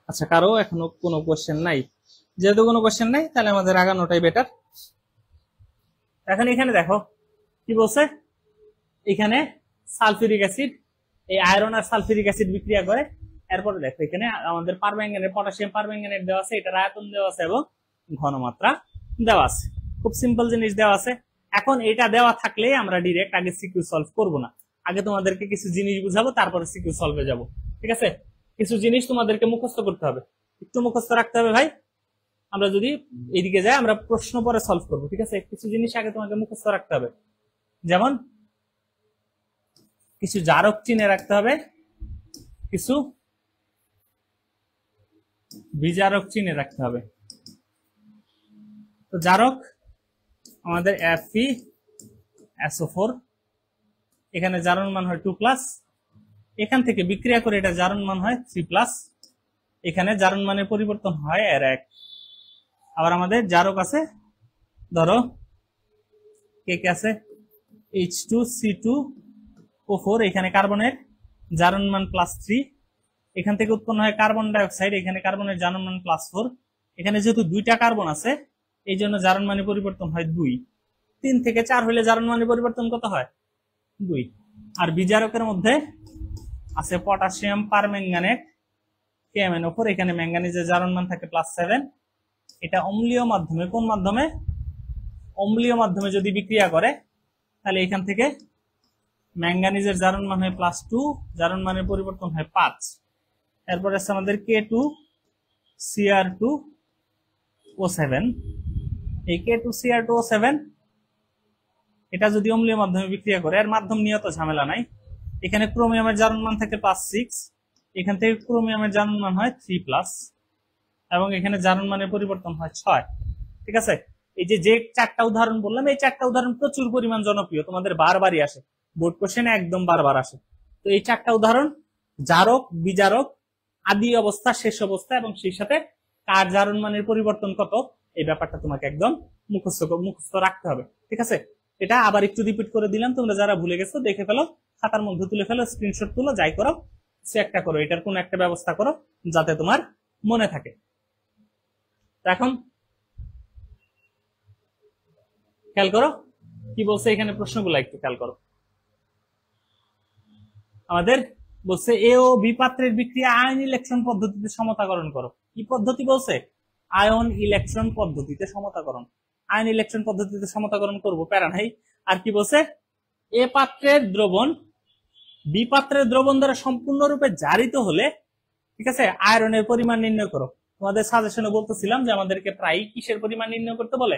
আচ্ছা কারো এখনো কোনো কোয়েশ্চেন নাই যেহেতু কোনো কোয়েশ্চেন নাই তাহলে আমাদের আগানোটাই বেটার এখন এখানে দেখো কি বলছে এখানে সালফিউরিক অ্যাসিড এই আয়রন আর সালফিউরিক অ্যাসিড বিক্রিয়া করে এরপরে দেখো এখানে আমাদের পারব্যাঙ্গানের পটাশিয়াম পারব্যাঙ্গানের দেওয়া আছে এটার আয়তন দেওয়া আছে এবং ঘনমাত্রা দেওয়া আছে খুব সিম্পল জিনিস দেওয়া আছে এখন এটা দেওয়া থাকলে আমরা ডিরেক্ট আগে সিকিউ সলভ করব না আগে তোমাদেরকে কিছু জিনিস বুঝাবো তারপরে সিকিউ সলভে যাব ঠিক আছে কিছু জিনিস তোমাদেরকে মুখস্থ করতে হবে একটু মুখস্থ রাখতে হবে ভাই আমরা যদি এদিকে যাই আমরা প্রশ্ন পরে সলভ করবো ঠিক আছে কিছু জিনিস আগে তোমাকে মুখস্থ রাখতে হবে যেমন কিছু জারক চিনে রাখতে হবে কিছু বিজারক চিনে রাখতে হবে তো জারক আমাদের এফি এসও ফোর এখানে জারণ মান হয় টু প্লাস এখান থেকে বিক্রিয়া করে এটা জারণ মান হয় থ্রি প্লাস এখানে জারণ মানের পরিবর্তন হয় এর এক আবার আমাদের জারক আছে ধরো কে কে আছে H two C two O four এখানে কার্বনের জারণ মান প্লাস থ্রি এখান থেকে উৎপন্ন হয় কার্বন ডাইঅক্সাইড এখানে কার্বনের জারণ মান প্লাস ফোর এখানে যেহেতু দুইটা কার্বন আছে এই জন্য জারণ মানে পরিবর্তন হয় দুই তিন থেকে চার হলে জারণ মানে পরিবর্তন কত হয় দুই আর বিজারকের মধ্যে আছে পটাশিয়াম পারম্যাঙ্গানেট কেএমএন ওপর এখানে ম্যাঙ্গানিজের জারণ মান থাকে প্লাস সেভেন এটা অম্লীয় মাধ্যমে কোন মাধ্যমে অম্লীয় মাধ্যমে যদি বিক্রিয়া করে তাহলে এখান থেকে ম্যাঙ্গানিজের জারণ মান হয় প্লাস টু জারণ মানের পরিবর্তন হয় পাঁচ এরপর আছে আমাদের K two CR two O seven এই K two CR two O seven এটা যদি অম্লীয় মাধ্যমে বিক্রিয়া করে এর মাধ্যম নিয়ে তো ঝামেলা নাই এখানে ক্রোমিয়ামের জারণ মান থাকে প্লাস সিক্স এখান থেকে ক্রোমিয়ামের জারণ মান হয় থ্রি প্লাস এবং এখানে জারণ মানের পরিবর্তন হয় ছয় ঠিক আছে এই যে যে চারটা উদাহরণ বললাম এই চারটা উদাহরণ প্রচুর পরিমাণ জনপ্রিয় তোমাদের বারবারই আসে বোর্ড কোশ্চেন একদম বারবার আসে তো এই চারটা উদাহরণ জারক বিজারক আদি অবস্থা শেষ অবস্থা এবং সেই সাথে কার জারণ মানের পরিবর্তন কত এই ব্যাপারটা তোমাকে একদম মুখস্থ মুখস্থ রাখতে হবে ঠিক আছে এটা আবার একটু রিপিট করে দিলাম তোমরা যারা ভুলে গেছো দেখে ফেলো খাতার মধ্যে তুলে ফেলো স্ক্রিনশট তুলো যাই করো সে একটা করো এটার কোন একটা ব্যবস্থা করো যাতে তোমার মনে থাকে এখন খেয়াল করো কি বলছে এখানে প্রশ্নগুলো একটু খেয়াল করো আমাদের বলছে এ ও বি পাত্রের বিক্রিয়া আয়ন ইলেকট্রন পদ্ধতিতে সমতাকরণ করো কি পদ্ধতি বলছে আয়ন ইলেকট্রন পদ্ধতিতে সমতাকরণ আয়ন ইলেকট্রন পদ্ধতিতে সমতাকরণ করবো প্যারা নাই আর কি বলছে এ পাত্রের দ্রবণ বি পাত্রের দ্রবণ দ্বারা সম্পূর্ণরূপে জারিত হলে ঠিক আছে আয়রনের পরিমাণ নির্ণয় করো তোমাদের সাজেশনে বলতেছিলাম যে আমাদেরকে প্রায় কিসের পরিমাণ নির্ণয় করতে বলে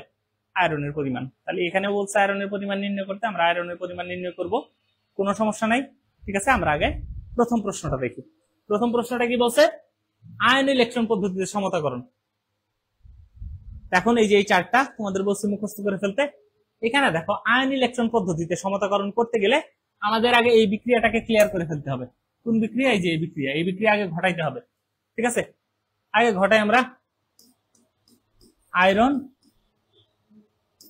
আয়রনের পরিমাণ তাহলে এখানে বলছে আয়রনের পরিমাণ নির্ণয় করতে আমরা আয়রনের পরিমাণ নির্ণয় করব কোনো সমস্যা নাই ঠিক আছে আমরা আগে প্রথম প্রশ্নটা দেখি প্রথম প্রশ্নটা কি বলছে আয়ন ইলেকট্রন পদ্ধতিতে সমতাকরণ এখন এই যে এই চারটা তোমাদের বলছে মুখস্থ করে ফেলতে এখানে দেখো আয়ন ইলেকট্রন পদ্ধতিতে সমতাকরণ করতে গেলে আমাদের আগে এই বিক্রিয়াটাকে ক্লিয়ার করে ফেলতে হবে কোন বিক্রিয়া এই যে এই বিক্রিয়া এই বিক্রিয়া আগে ঘটাইতে হবে ঠিক আছে আগে ঘটাই আমরা iron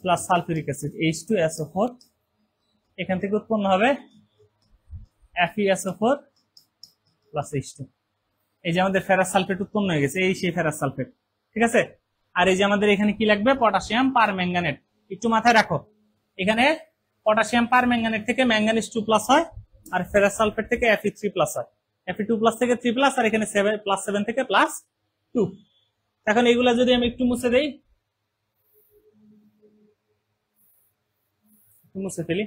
plus sulphuric acid H two S O four এখান থেকে উৎপন্ন হবে FESO four plus H two এই যে আমাদের ফেরাস সালফেট উৎপন্ন হয়ে গেছে এই সেই ফেরাস সালফেট ঠিক আছে আর এই যে আমাদের এখানে কি লাগবে পটাশিয়াম পার ম্যাঙ্গানেট একটু মাথায় রাখো এখানে পটাশিয়াম পার ম্যাঙ্গানেট থেকে ম্যাঙ্গানিস টু প্লাস হয় আর ফেরাস সালফেট থেকে এফই থ্রি প্লাস হয় এফি টু প্লাস থেকে থ্রি প্লাস আর এখানে সেভেন প্লাস সেভেন থেকে প্লাস টু এখন এইগুলা যদি আমি একটু মুছে দেই ¿Cómo se ফেলি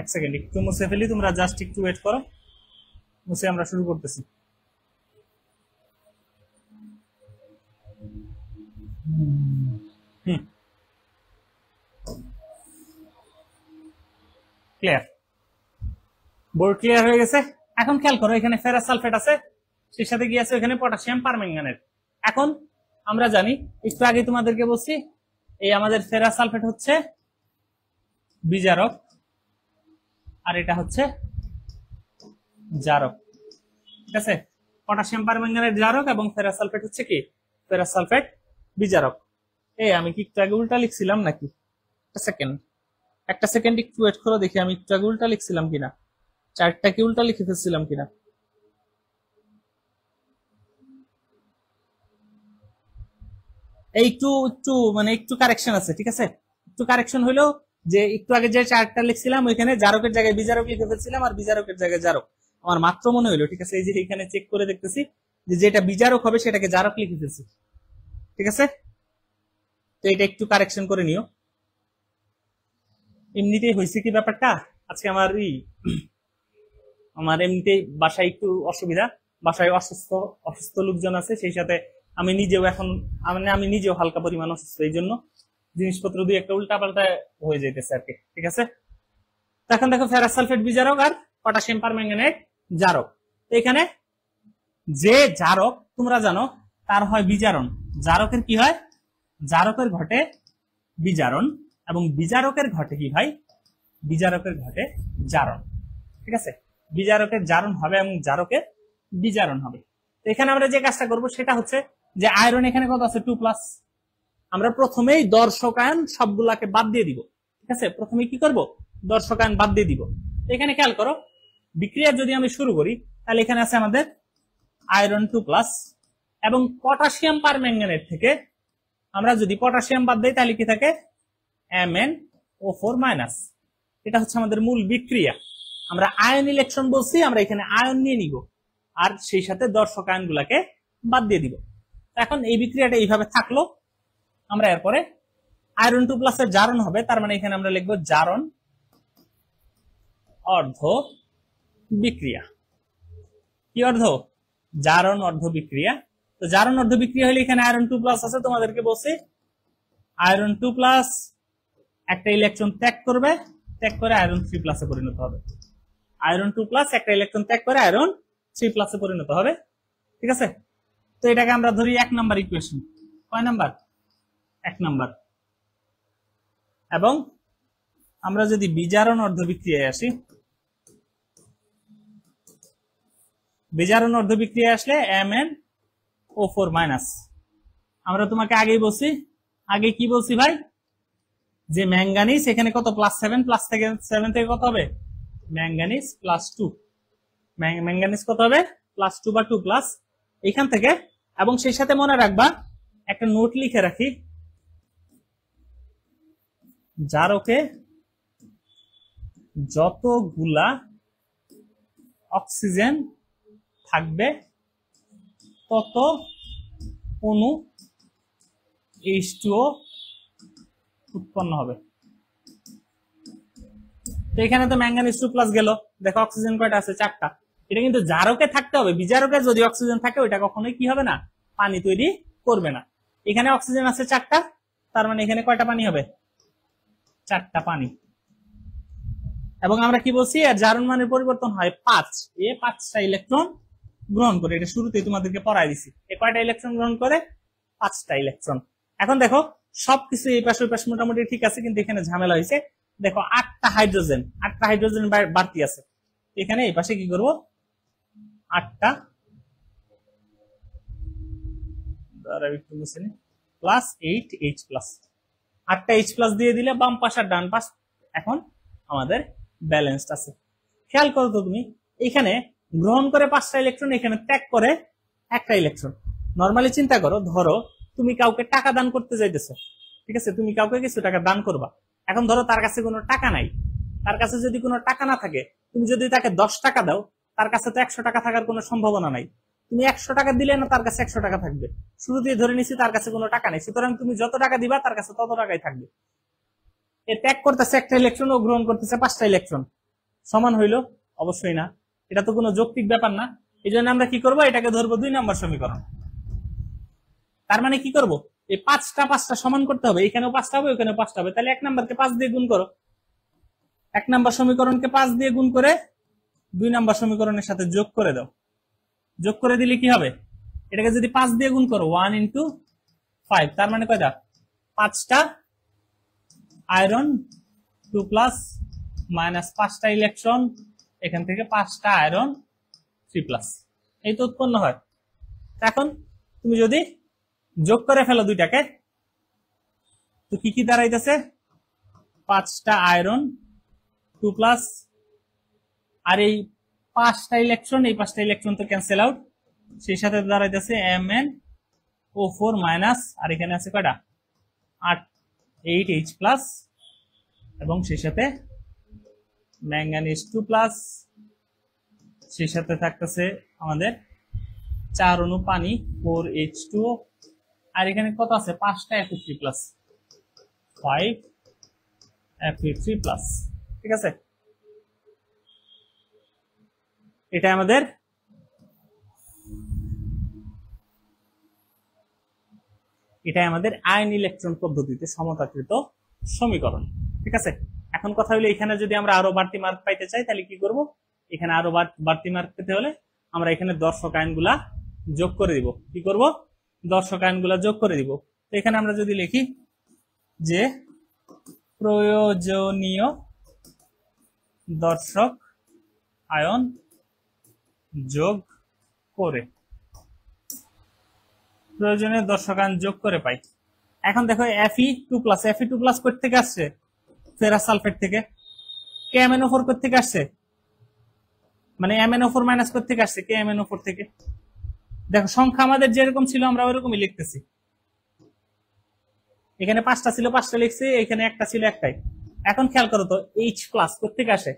এক সেকেন্ড একটু মুছে ফেলি তোমরা জাস্ট একটু ওয়েট করো মুছে আমরা শুরু করতেছি ক্লিয়ার বোর্ড ক্লিয়ার হয়ে গেছে এখন খেয়াল করো এখানে ফেরাস সালফেট আছে সেই সাথে কি আছে এখানে পটাশিয়াম পারমেঙ্গানের এখন আমরা জানি একটু আগে তোমাদেরকে বলছি এই আমাদের ফেরা সালফেট হচ্ছে বিজারক আর এটা হচ্ছে জারক ঠিক আছে পটাশিয়াম পারমেঙ্গানের জারক এবং ফেরা সালফেট হচ্ছে কি ফেরা সালফেট বিজারক এই আমি কি একটু আগে উল্টা লিখছিলাম নাকি একটা সেকেন্ড একটা সেকেন্ড একটু ওয়েট করো দেখি আমি একটু আগে উল্টা লিখছিলাম কিনা চারটা কি উল্টা লিখে ফেলছিলাম কিনা একটু একটু মানে একটু কারেকশন আছে ঠিক আছে একটু কারেকশন হলো যে একটু আগে যে চার্টটা লিখছিলাম ওইখানে জারকের জায়গায় বিজারক লিখে ফেলছিলাম আর বিজারকের জায়গায় জারক আমার মাত্র মনে হলো ঠিক আছে এই যে এখানে চেক করে দেখতেছি যে যেটা বিজারক হবে সেটাকে জারক লিখে ফেলছি ঠিক আছে তো এটা একটু কারেকশন করে নিও এমনিতেই হয়েছে কি ব্যাপারটা আজকে আমার ই আমার এমনিতেই বাসায় একটু অসুবিধা বাসায় অসুস্থ অসুস্থ লোকজন আছে সেই সাথে আমি নিজেও এখন মানে আমি নিজেও হালকা পরিমাণ অসুস্থ এই জন্য জিনিসপত্র দুই একটা উল্টা পাল্টা হয়ে যেতেছে আর কি ঠিক আছে এখন দেখো ফেরাস সালফেট বিজারক আর পটাশিয়াম পারম্যাঙ্গানেট জারক এখানে যে জারক তোমরা জানো তার হয় বিজারণ জারকের কি হয় জারকের ঘটে বিজারণ এবং বিজারকের ঘটে কি ভাই বিজারকের ঘটে জারণ ঠিক আছে বিজারকের জারণ হবে এবং জারকের বিজারণ হবে এখানে আমরা যে কাজটা করব সেটা হচ্ছে যে আয়রন এখানে কত আছে টু প্লাস আমরা প্রথমেই দর্শকায়ন সবগুলাকে বাদ দিয়ে দিব ঠিক আছে প্রথমে কি করব দর্শকায়ন বাদ দিয়ে দিব এখানে খেয়াল করো বিক্রিয়া যদি আমি শুরু করি তাহলে এখানে আছে আমাদের আয়রন টু প্লাস এবং পটাশিয়াম পারম্যাঙ্গানেট থেকে আমরা যদি পটাশিয়াম বাদ দিই তাহলে কি থাকে M N O four minus এটা হচ্ছে আমাদের মূল বিক্রিয়া আমরা আয়ন ইলেকশন বলছি আমরা এখানে আয়ন নিয়ে নিব আর সেই সাথে দর্শক আয়নগুলাকে বাদ দিয়ে দিব এখন এই বিক্রিয়াটা এইভাবে থাকলো আমরা এরপরে আয়রন টু প্লাসের জারণ হবে তার মানে এখানে আমরা লিখবো জারণ অর্ধ বিক্রিয়া কি অর্ধ জারণ অর্ধ বিক্রিয়া তো জারণ অর্ধ বিক্রিয়া হলে এখানে আয়রন টু প্লাস আছে তোমাদেরকে বলছি আয়রন টু প্লাস একটা ইলেকট্রন ত্যাগ করবে ত্যাগ করে আয়রন থ্রি প্লাসে পরিণত হবে আয়রন টু প্লাস একটা ইলেকট্রন ত্যাগ করে আয়রন থ্রি প্লাসে পরিণত হবে ঠিক আছে তো এটাকে আমরা ধরি এক নাম্বার ইকুয়েশন কয় নাম্বার এক নাম্বার এবং আমরা যদি বিজারণ অর্ধবিক্রিয়ায় আসি বিজারণ অর্ধবিক্রিয়ায় আসলে M N O four minus আমরা তোমাকে আগেই বলছি আগে কি বলছি ভাই যে ম্যাঙ্গানিস এখানে কত প্লাস সেভেন প্লাস থেকে সেভেন থেকে কত হবে ম্যাঙ্গানিস প্লাস টু ম্যাঙ্গানিস কত হবে প্লাস টু বা টু প্লাস এখান থেকে এবং সেই সাথে মনে রাখবা একটা নোট লিখে রাখি যার ওকে যতগুলা অক্সিজেন থাকবে তত কোন এইচটুও উৎপন্ন হবে তো এখানে তো ম্যাঙ্গানিজ টু প্লাস গেল দেখো অক্সিজেন কয়টা আছে চারটা এটা কিন্তু জারকে থাকতে হবে বিজারকে যদি অক্সিজেন থাকে ওইটা কখনোই কি হবে না পানি তৈরি করবে না এখানে অক্সিজেন আছে চারটা তার মানে এখানে কয়টা পানি হবে চারটা পানি এবং আমরা কি বলছি এর জারণ মানের পরিবর্তন হয় পাঁচ এ পাঁচটা ইলেকট্রন গ্রহণ করে এটা শুরুতেই তোমাদেরকে পড়াই দিছি এ কয়টা ইলেকট্রন গ্রহণ করে পাঁচটা ইলেকট্রন এখন দেখো সবকিছু এই পাশে ওই পাশে মোটামুটি ঠিক আছে কিন্তু এখানে ঝামেলা হয়েছে দেখো আটটা হাইড্রোজেন আটটা হাইড্রোজেন বাড়তি আছে এখানে এই পাশে কি করবো আটটা প্লাস এইট এইচ প্লাস আটটা এইচ প্লাস দিয়ে দিলে বাম পাশ আর ডান পাশ এখন আমাদের ব্যালেন্সড আছে খেয়াল করো তো তুমি এখানে গ্রহণ করে পাঁচটা ইলেকট্রন এখানে ত্যাগ করে একটা ইলেকট্রন নর্মালি চিন্তা করো ধরো তুমি কাউকে টাকা দান করতে যাইতেছো ঠিক আছে তুমি কাউকে কিছু টাকা দান করবা এখন ধরো তার কাছে কোনো টাকা নাই তার কাছে যদি কোনো টাকা না থাকে তুমি যদি তাকে দশ টাকা দাও তার কাছে তো একশো টাকা থাকার কোনো সম্ভাবনা নাই তুমি একশো টাকা দিলে না তার কাছে একশো টাকা থাকবে দিয়ে ধরে নিছি তার কাছে কোনো টাকা নেই সুতরাং তুমি যত টাকা দিবা তার কাছে তত টাকাই থাকবে এ ত্যাগ করতেছে একটা ইলেকট্রন ও গ্রহণ করতেছে পাঁচটা ইলেকট্রন সমান হইল অবশ্যই না এটা তো কোনো যৌক্তিক ব্যাপার না এই জন্য আমরা কি করব এটাকে ধরবো দুই নম্বর সমীকরণ তার মানে কি করব এই পাঁচটা পাঁচটা সমান করতে হবে এখানেও পাঁচটা হবে ওখানেও পাঁচটা হবে তাহলে এক নাম্বারকে পাঁচ দিয়ে গুণ করো এক নাম্বার সমীকরণকে পাঁচ দিয়ে গুণ করে দুই নাম্বার সমীকরণের সাথে যোগ করে দাও যোগ করে দিলে কি হবে এটাকে যদি পাঁচ দিয়ে গুণ করো ওয়ান ইন্টু ফাইভ তার মানে কয়টা পাঁচটা আয়রন টু প্লাস মাইনাস পাঁচটা ইলেকট্রন এখান থেকে পাঁচটা আয়রন থ্রি প্লাস এই তো উৎপন্ন হয় এখন তুমি যদি যোগ করে ফেলো দুইটাকে তো কি কি দাঁড়াইতেছে পাঁচটা আয়রন টু প্লাস আর এই পাঁচটা ইলেকট্রন এই পাঁচটা ইলেকট্রন তো ক্যান্সেল আউট সেই সাথে দাঁড়াইতেছে M N O four minus আর এখানে আছে কয়টা আট এইট এইচ প্লাস এবং সেই সাথে ম্যাঙ্গানিস টু প্লাস সেই সাথে থাকতেছে আমাদের চার অনু পানি ফোর এইচ টু আর এখানে কত আছে পাঁচটা F three plus five F three plus ঠিক আছে এটা আমাদের এটাই আমাদের আইন ইলেকট্রন পদ্ধতিতে সমতাকৃত সমীকরণ ঠিক আছে এখন কথা হলো এখানে যদি আমরা আরো বাড়তি মার্ক পাইতে চাই তাহলে কি করব এখানে আরো বাড়তি মার্ক পেতে হলে আমরা এখানে দর্শক আইনগুলা যোগ করে দিব কি করব দর্শক আইনগুলা যোগ করে দিব তো এখানে আমরা যদি লিখি যে প্রয়োজনীয় দর্শক আয়ন যোগ করে প্রয়োজনে দর্শকান যোগ করে পাই এখন দেখো F E two plus F E two plus কোথ থেকে আসছে ফেরাস সালফেট থেকে কে এমএনও ফোর কোথ থেকে আসছে মানে এমএনও ফোর মাইনাস কোথ থেকে আসছে কে এমএনও ফোর থেকে দেখো সংখ্যা আমাদের যেরকম ছিল আমরা ওরকমই লিখতেছি এখানে পাঁচটা ছিল পাঁচটা লিখছি এখানে একটা ছিল একটাই এখন খেয়াল করো তো এইচ প্লাস কোথ থেকে আসে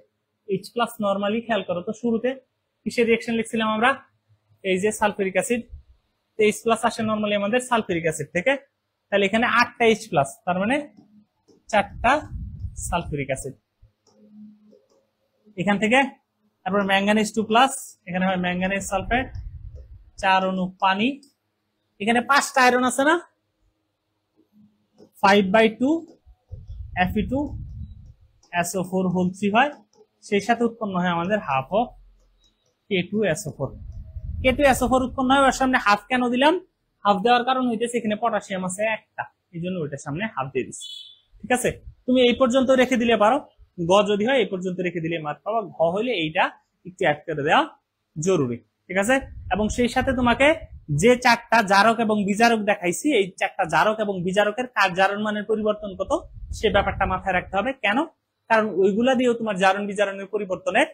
এইচ প্লাস নর্মালি খেয়াল করো তো শুরুতে কিসের রিয়াকশন লিখছিলাম আমরা এই যে সালফেরিক অ্যাসিড এইচ প্লাস আসে নর্মালি আমাদের সালফেরিক অ্যাসিড থেকে তাহলে এখানে আটটা এইচ প্লাস তার মানে চারটা সালফেরিক অ্যাসিড এখান থেকে তারপর ম্যাঙ্গানিজ টু প্লাস এখানে হয় ম্যাঙ্গানিজ সালফেট চার অনু পানি এখানে পাঁচটা আয়রন আছে না five by two F E two S O four whole three হয় সেই সাথে উৎপন্ন হয় আমাদের half of K two S O four K two S O four উৎপন্ন হয় ওর সামনে হাফ কেন দিলাম হাফ দেওয়ার কারণ হইতেছে এখানে পটাশিয়াম আছে একটা এই জন্য ওইটার সামনে হাফ দিয়ে দিচ্ছি ঠিক আছে তুমি এই পর্যন্ত রেখে দিলে পারো গ যদি হয় এই পর্যন্ত রেখে দিলে মাত পাবা ঘ হইলে এইটা একটু অ্যাড করে দেওয়া জরুরি ঠিক আছে এবং সেই সাথে তোমাকে যে চারটা জারক এবং বিজারক দেখাইছি এই চারটা জারক এবং বিজারকের কার জারণ মানের পরিবর্তন কত সে ব্যাপারটা মাথায় রাখতে হবে কেন কারণ ওইগুলা দিয়েও তোমার জারণ বিজারণের পরিবর্তনের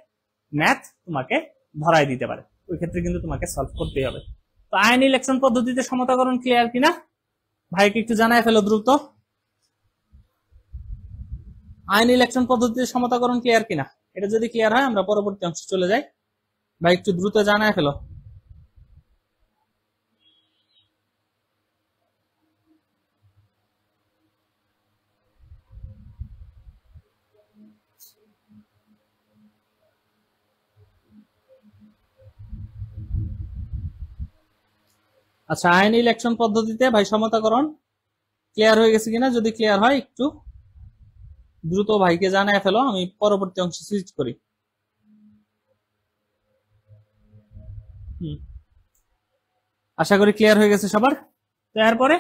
ম্যাথ তোমাকে ধরাই দিতে পারে ওই ক্ষেত্রে কিন্তু তোমাকে সলভ করতেই হবে তো আয়ন ইলেকশন পদ্ধতিতে সমতাকরণ ক্লিয়ার কিনা ভাইকে একটু জানায় ফেলো দ্রুত আয়ন ইলেকশন পদ্ধতিতে সমতাকরণ ক্লিয়ার কিনা এটা যদি ক্লিয়ার হয় আমরা পরবর্তী অংশে চলে যাই ভাই একটু দ্রুত জানায় ফেলো আচ্ছা আইন ইলেকশন পদ্ধতিতে ভাই সমতাকরণ ক্লিয়ার হয়ে গেছে কিনা যদি ক্লিয়ার হয় একটু দ্রুত ভাইকে জানায় ফেলো আমি পরবর্তী অংশে সুইচ করি আশা করি ক্লিয়ার হয়ে গেছে সবার তারপরে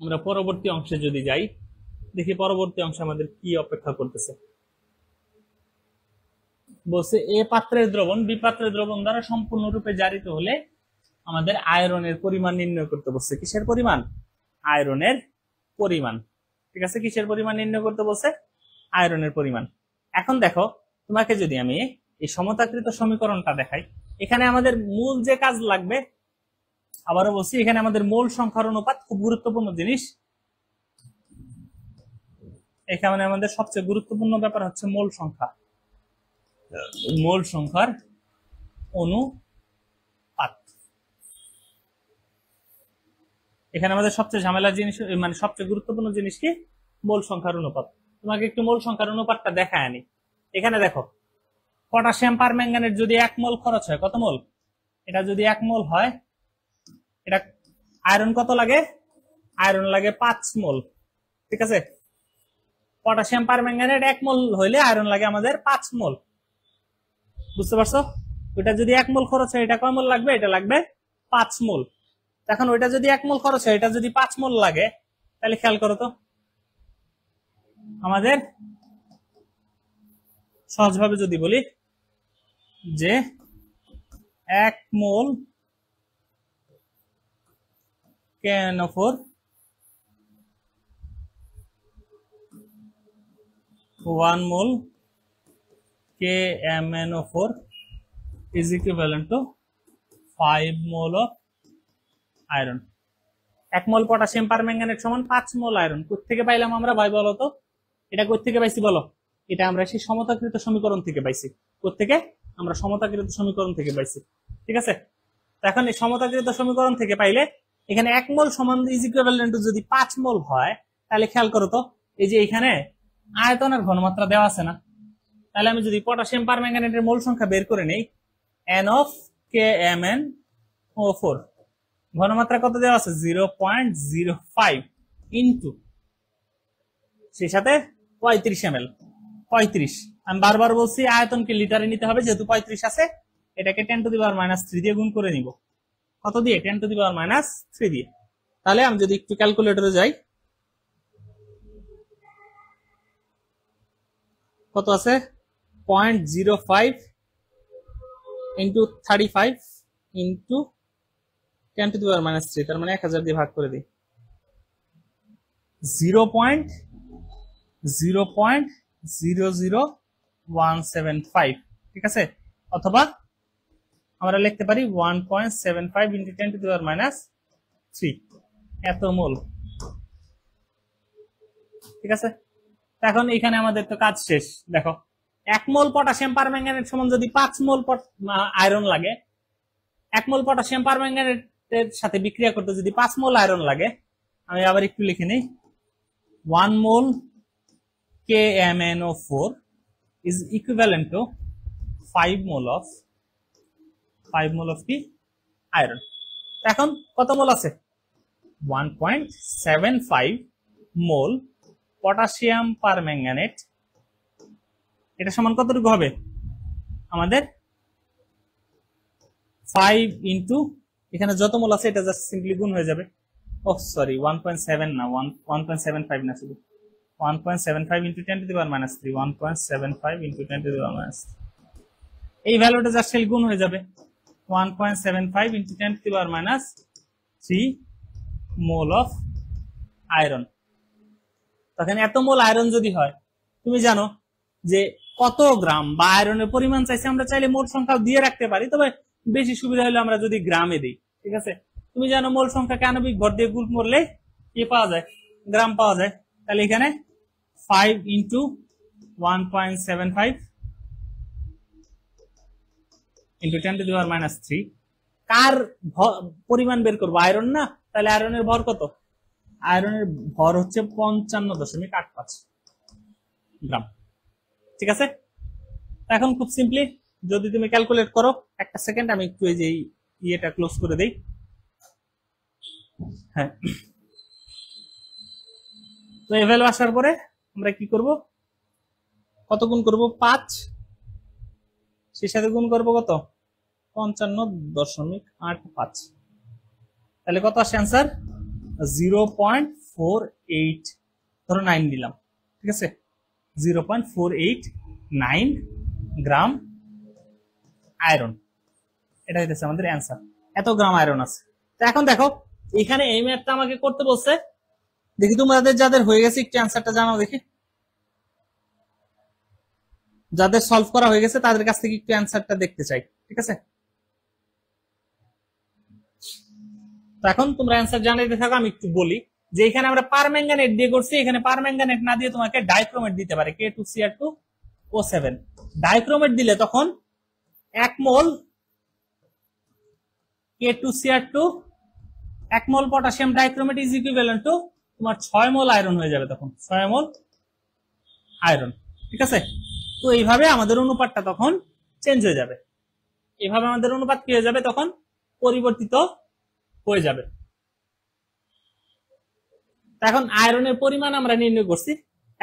আমরা পরবর্তী অংশে যদি যাই দেখি পরবর্তী অংশে আমাদের কি অপেক্ষা করতেছে বলছে এ পাত্রের দ্রবণ বি পাত্রের দ্রবণ দ্বারা সম্পূর্ণরূপে জারিত হলে আমাদের আয়রনের পরিমাণ নির্ণয় করতে বলছে কিসের পরিমাণ আয়রনের পরিমাণ ঠিক আছে কিসের পরিমাণ নির্ণয় করতে বলছে আয়রনের পরিমাণ এখন দেখো তোমাকে যদি আমি এই সমতাকৃত সমীকরণটা দেখাই এখানে আমাদের মূল যে কাজ লাগবে আবারও বলছি এখানে আমাদের মূল সংখ্যার অনুপাত খুব গুরুত্বপূর্ণ জিনিস এখানে আমাদের সবচেয়ে গুরুত্বপূর্ণ ব্যাপার হচ্ছে মূল সংখ্যা মূল সংখ্যার অনুপাত এখানে আমাদের সবচেয়ে ঝামেলা জিনিস মানে সবচেয়ে গুরুত্বপূর্ণ জিনিস কি মূল সংখ্যার অনুপাত তোমাকে একটু মূল সংখ্যার অনুপাতটা দেখায় আনি এখানে দেখো পটাশিয়াম ম্যাঙ্গানের যদি এক মোল খরচ হয় কত মোল এটা যদি এক মোল হয় এটা আয়রন কত লাগে আয়রন লাগে পাঁচ মোল ঠিক আছে পটাশিয়াম ম্যাঙ্গানের এক মোল হইলে আয়রন লাগে আমাদের পাঁচ মোল বুঝতে পারছো ওইটা যদি এক মোল খরচ হয় এটা কয় মোল লাগবে এটা লাগবে পাঁচ মোল এখন ওইটা যদি এক মোল খরচ হয় এটা যদি পাঁচ মোল লাগে তাহলে খেয়াল করো তো আমাদের সহজভাবে যদি বলি যে এক mole four one mole K M N O four is equivalent to five mole of iron এক মল পটাশিয়াম পার ম্যাঙ্গানেট সমান পাঁচ মল আয়রন কোথেকে পাইলাম আমরা ভাই বলো তো এটা কোথেকে পাইছি বলো এটা আমরা সেই সমতাকৃত সমীকরণ থেকে পাইছি কোথেকে আমরা সমতাকৃত সমীকরণ থেকে পাইছি ঠিক আছে এখন এই সমতাকৃত সমীকরণ থেকে পাইলে এখানে এক মল সমান ইজিকুয়ালেন্ট যদি পাঁচ মল হয় তাহলে খেয়াল করো তো এই যে এখানে আয়তনের ঘনমাত্রা দেওয়া আছে না তাহলে আমি যদি পটাশিয়াম ম্যাঙ্গানেটের মোল সংখ্যা বের করে নেই N of K M N O four ঘনমাত্রা কত দেওয়া আছে zero point zero five into সেই সাথে পঁয়ত্রিশ এম এল পঁয়ত্রিশ আমি বারবার বলছি আয়তনকে লিটারে নিতে হবে যেহেতু পঁয়ত্রিশ আছে এটাকে ten to the power minus three দিয়ে গুণ করে নিব কত দিয়ে ten to the power minus three দিয়ে তাহলে আমি যদি একটু ক্যালকুলেটরে যাই কত আছে point zero five into thirty five into ten to the power তার মানে দিয়ে ভাগ করে দিই zero point zero zero one seven five ঠিক আছে অথবা আমরা লিখতে পারি টু দি পাওয়ার থ্রি এত মোল ঠিক আছে এখন এখানে আমাদের তো কাজ শেষ দেখো এক মোল পটাশিয়াম পারম্যাঙ্গানেট সমান যদি পাঁচ মোল আয়রন লাগে এক মোল পটাশিয়াম পারম্যাঙ্গানেট এর সাথে বিক্রিয়া করতে যদি পাঁচ মোল আয়রন লাগে আমি আবার একটু লিখে নিই one mole K M N O four is equivalent to five mole of five mole of কি আয়রন এখন কত মোল আছে one point seven five mole potassium পার ম্যাঙ্গানেট এটা সমান কতটুকু হবে আমাদের ফাইভ ইন্টু এখানে যত মোল আছে এটা জাস্ট সিম্পলি গুণ হয়ে যাবে oh sorry one point seven না one one point seven five না শুধু one point seven five into ten to the power minus three one point seven five to the power minus এই ভ্যালুটা জাস্ট খালি গুণ হয়ে যাবে one point seven five ten to the power minus three mole of iron তখন এত মোল আয়রন যদি হয় তুমি জানো যে কত গ্রাম বা আয়রনের পরিমাণ চাইছে আমরা চাইলে মোট সংখ্যা দিয়ে রাখতে পারি তবে বেশি সুবিধা হলে আমরা যদি গ্রামে দিই ঠিক আছে তুমি জানো মূল সংখ্যা আণবিক ভর দিয়ে গুণ মরলে কি ইয়ে পাওয়া যায় গ্রাম পাওয়া যায় তাহলে এখানে five into one point seven minus three কার পরিমাণ বের করবো আয়রন না তাহলে আয়রনের ভর কত আয়রনের ভর হচ্ছে পঞ্চান্ন দশমিক আট পাঁচ গ্রাম ঠিক আছে এখন খুব সিম্পলি যদি তুমি ক্যালকুলেট করো একটা সেকেন্ড আমি একটু এই যে ইয়েটা ক্লোজ করে দেই হ্যাঁ তো এ ভ্যালু আসার পরে আমরা কি করব কত গুণ করব পাঁচ সেই সাথে গুণ করব কত পঞ্চান্ন দশমিক আট পাঁচ তাহলে কত আসে answer zero point four eight ধরো নাইন দিলাম ঠিক আছে zero point four eight nine gram iron এটা হইতেছে আমাদের অ্যান্সার এত গ্রাম আয়রন আছে তো এখন দেখো এখানে এই ম্যাথটা আমাকে করতে বলছে দেখি তোমাদের যাদের হয়ে গেছে একটু অ্যান্সারটা জানাও দেখি যাদের সলভ করা হয়ে গেছে তাদের কাছ থেকে একটু অ্যান্সারটা দেখতে চাই ঠিক আছে তো এখন তোমরা অ্যান্সার জানাইতে থাকো আমি একটু বলি যে এখানে আমরা পারম্যাঙ্গানেট দিয়ে করছি এখানে পারম্যাঙ্গানেট না দিয়ে তোমাকে ডাইক্রোমেট দিতে পারে K two CR two O seven dichromate দিলে তখন এক মোল K2Cr2 এক mole potassium dichromate is equivalent to তোমার 6 মোল আয়রন হয়ে যাবে তখন 6 মোল আয়রন ঠিক আছে তো এইভাবে আমাদের অনুপাতটা তখন চেঞ্জ হয়ে যাবে এভাবে আমাদের অনুপাত কি হয়ে যাবে তখন পরিবর্তিত হয়ে যাবে এখন আয়রনের পরিমাণ আমরা নির্ণয় করছি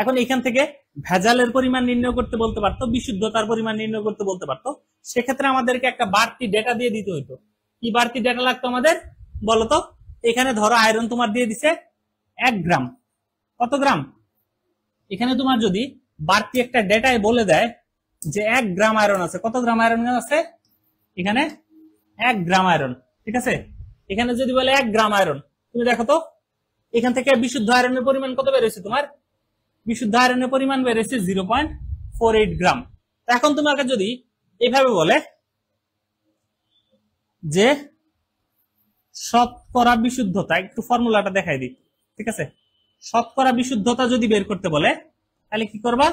এখন এখান থেকে ভেজালের পরিমাণ নির্ণয় করতে বলতে পারতো বিশুদ্ধতার পরিমাণ নির্ণয় করতে বলতে পারতো সেক্ষেত্রে আমাদেরকে একটা বাড়তি ডেটা দিয়ে দিতে হইতো কি বাড়তি ডেটা লাগতো আমাদের বলতো এখানে ধরো আয়রন তোমার দিয়ে দিছে এক গ্রাম কত গ্রাম এখানে তোমার যদি বাড়তি একটা ডেটায় বলে দেয় যে এক গ্রাম আয়রন আছে কত গ্রাম আয়রন আছে এখানে এক গ্রাম আয়রন ঠিক আছে এখানে যদি বলে এক গ্রাম আয়রন তুমি দেখো তো এখান থেকে বিশুদ্ধ আয়রনের পরিমাণ কত বেড়েছে তোমার বিশুদ্ধ আয়রনের পরিমাণ বেড়েছে zero point four eight gram এখন তোমাকে যদি এভাবে বলে যে শতকরা বিশুদ্ধতা একটু ফর্মুলাটা দেখাই দিই ঠিক আছে শতকরা বিশুদ্ধতা যদি বের করতে বলে তাহলে কি করবা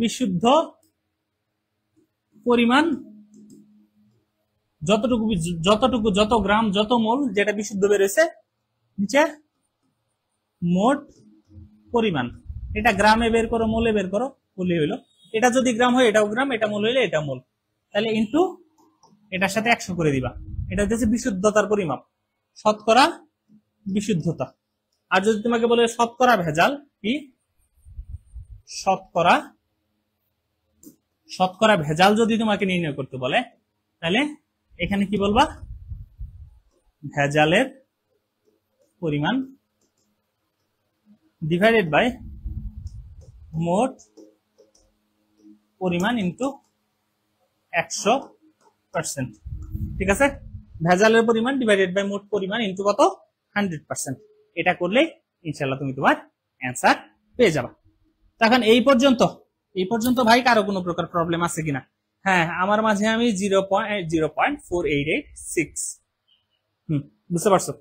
বিশুদ্ধ পরিমাণ যতটুকু যতটুকু যত গ্রাম যত মোল যেটা বিশুদ্ধ হয়েছে নিচে মোট পরিমাণ এটা গ্রামে বের করো মোলে বের করো বলি হইলো এটা যদি গ্রাম হয় এটাও গ্রাম এটা মোল হইলে এটা মোল তাহলে ইন্টু এটার সাথে একশো করে দিবা এটা হচ্ছে বিশুদ্ধতার পরিমাপ শতকরা বিশুদ্ধতা আর যদি তোমাকে বলে শতকরা ভেজাল কি শতকরা শতকরা ভেজাল যদি তোমাকে নির্ণয় করতে বলে তাহলে এখানে কি বলবা ভেজালের পরিমাণ ডিভাইডেড বাই মোট পরিমাণ ইন্টু একশো পার্সেন্ট ঠিক আছে ভেজালের পরিমাণ ডিভাইডেড বাই মোট পরিমাণ ইন্টু কত হান্ড্রেড পার্সেন্ট এটা করলে ইনশাল্লাহ তুমি তোমার অ্যান্সার পেয়ে যাবা তখন এই পর্যন্ত এই পর্যন্ত ভাই কারো কোনো প্রকার প্রবলেম আছে কিনা হ্যাঁ আমার মাঝে আমি zero point zero point four eight eight six হম বুঝতে পারছো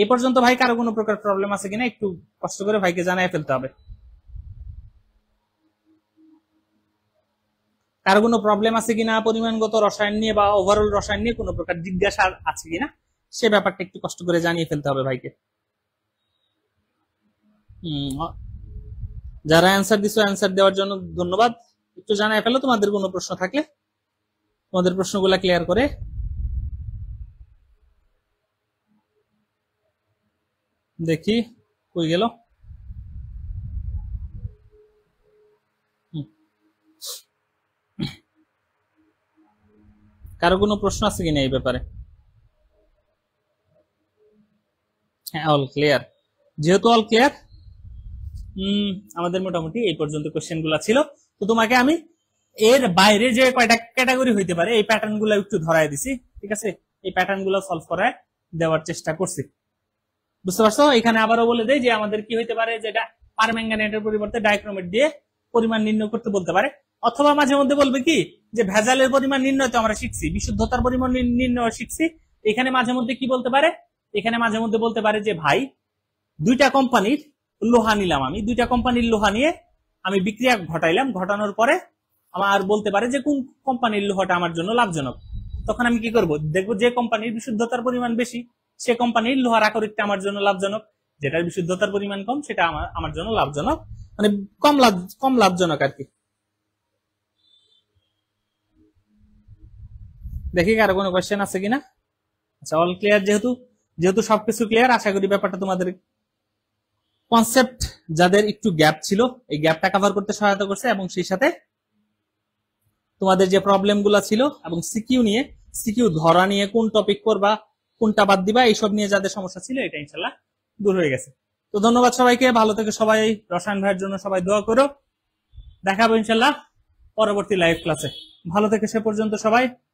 এই পর্যন্ত ভাই কারো কোনো প্রকার প্রবলেম আছে কিনা একটু কষ্ট করে ভাইকে জানাই ফেলতে হবে কারো কোনো প্রবলেম আছে কিনা পরিমাণগত রসায়ন নিয়ে বা ওভারঅল রসায়ন নিয়ে কোনো প্রকার জিজ্ঞাসা আছে কিনা সে ব্যাপারটা একটু কষ্ট করে জানিয়ে ফেলতে হবে ভাইকে যারা অ্যান্সার দিছো অ্যান্সার দেওয়ার জন্য ধন্যবাদ একটু জানাই ফেলো তোমাদের কোনো প্রশ্ন থাকলে তোমাদের প্রশ্নগুলা ক্লিয়ার করে দেখি কই গেল কারো কোনো প্রশ্ন আছে কিনা এই ব্যাপারে হ্যাঁ অল ক্লিয়ার যেহেতু অল ক্লিয়ার আমাদের মোটামুটি এই পর্যন্ত কোশ্চেন গুলা ছিল তো তোমাকে আমি এর বাইরে যে কয়টা ক্যাটাগরি হইতে পারে এই প্যাটার্ন গুলা একটু ধরাই দিছি ঠিক আছে এই প্যাটার্ন গুলা সলভ করায় দেওয়ার চেষ্টা করছি বুঝতে পারছো এখানে আবারও বলে দেয় যে আমাদের কি হইতে পারে যেটা পারম্যাঙ্গানেটের পরিবর্তে ডাইক্রোমেট দিয়ে পরিমাণ নির্ণয় করতে বলতে পারে অথবা মাঝে মধ্যে বলবে কি যে ভেজালের পরিমাণ নির্ণয় তো আমরা শিখছি বিশুদ্ধতার পরিমাণ নির্ণয় শিখছি এখানে মাঝে মধ্যে কি বলতে পারে এখানে মাঝে মধ্যে বলতে পারে যে ভাই দুইটা কোম্পানির লোহা নিলাম আমি দুইটা কোম্পানির লোহা নিয়ে আমি বিক্রিয়া ঘটাইলাম ঘটানোর পরে আমার বলতে পারে যে কোন কোম্পানির লোহাটা আমার জন্য লাভজনক তখন আমি কি করব দেখবো যে কোম্পানির বিশুদ্ধতার পরিমাণ বেশি সে কোম্পানির লোহার আকরিকটা আমার জন্য লাভজনক যেটার বিশুদ্ধতার পরিমাণ কম সেটা আমার আমার জন্য লাভজনক মানে কম লাভ কম লাভজনক আর কি দেখি আর কোনো কোয়েশ্চেন আছে কিনা আচ্ছা অল ক্লিয়ার যেহেতু যেহেতু সবকিছু ক্লিয়ার আশা করি ব্যাপারটা তোমাদের কনসেপ্ট যাদের একটু গ্যাপ ছিল এই গ্যাপটা কভার করতে সহায়তা করছে এবং সেই সাথে তোমাদের যে প্রবলেমগুলো ছিল এবং সিকিউ নিয়ে সিকিউ ধরা নিয়ে কোন টপিক করবা কোনটা বাদ দিবা এইসব নিয়ে যাদের সমস্যা ছিল এটা ইনশাল্লাহ দূর হয়ে গেছে তো ধন্যবাদ সবাইকে ভালো থেকে সবাই রসায়ন ভাইয়ের জন্য সবাই দোয়া করো দেখাবো ইনশাল্লাহ পরবর্তী লাইভ ক্লাসে ভালো থেকে সে পর্যন্ত সবাই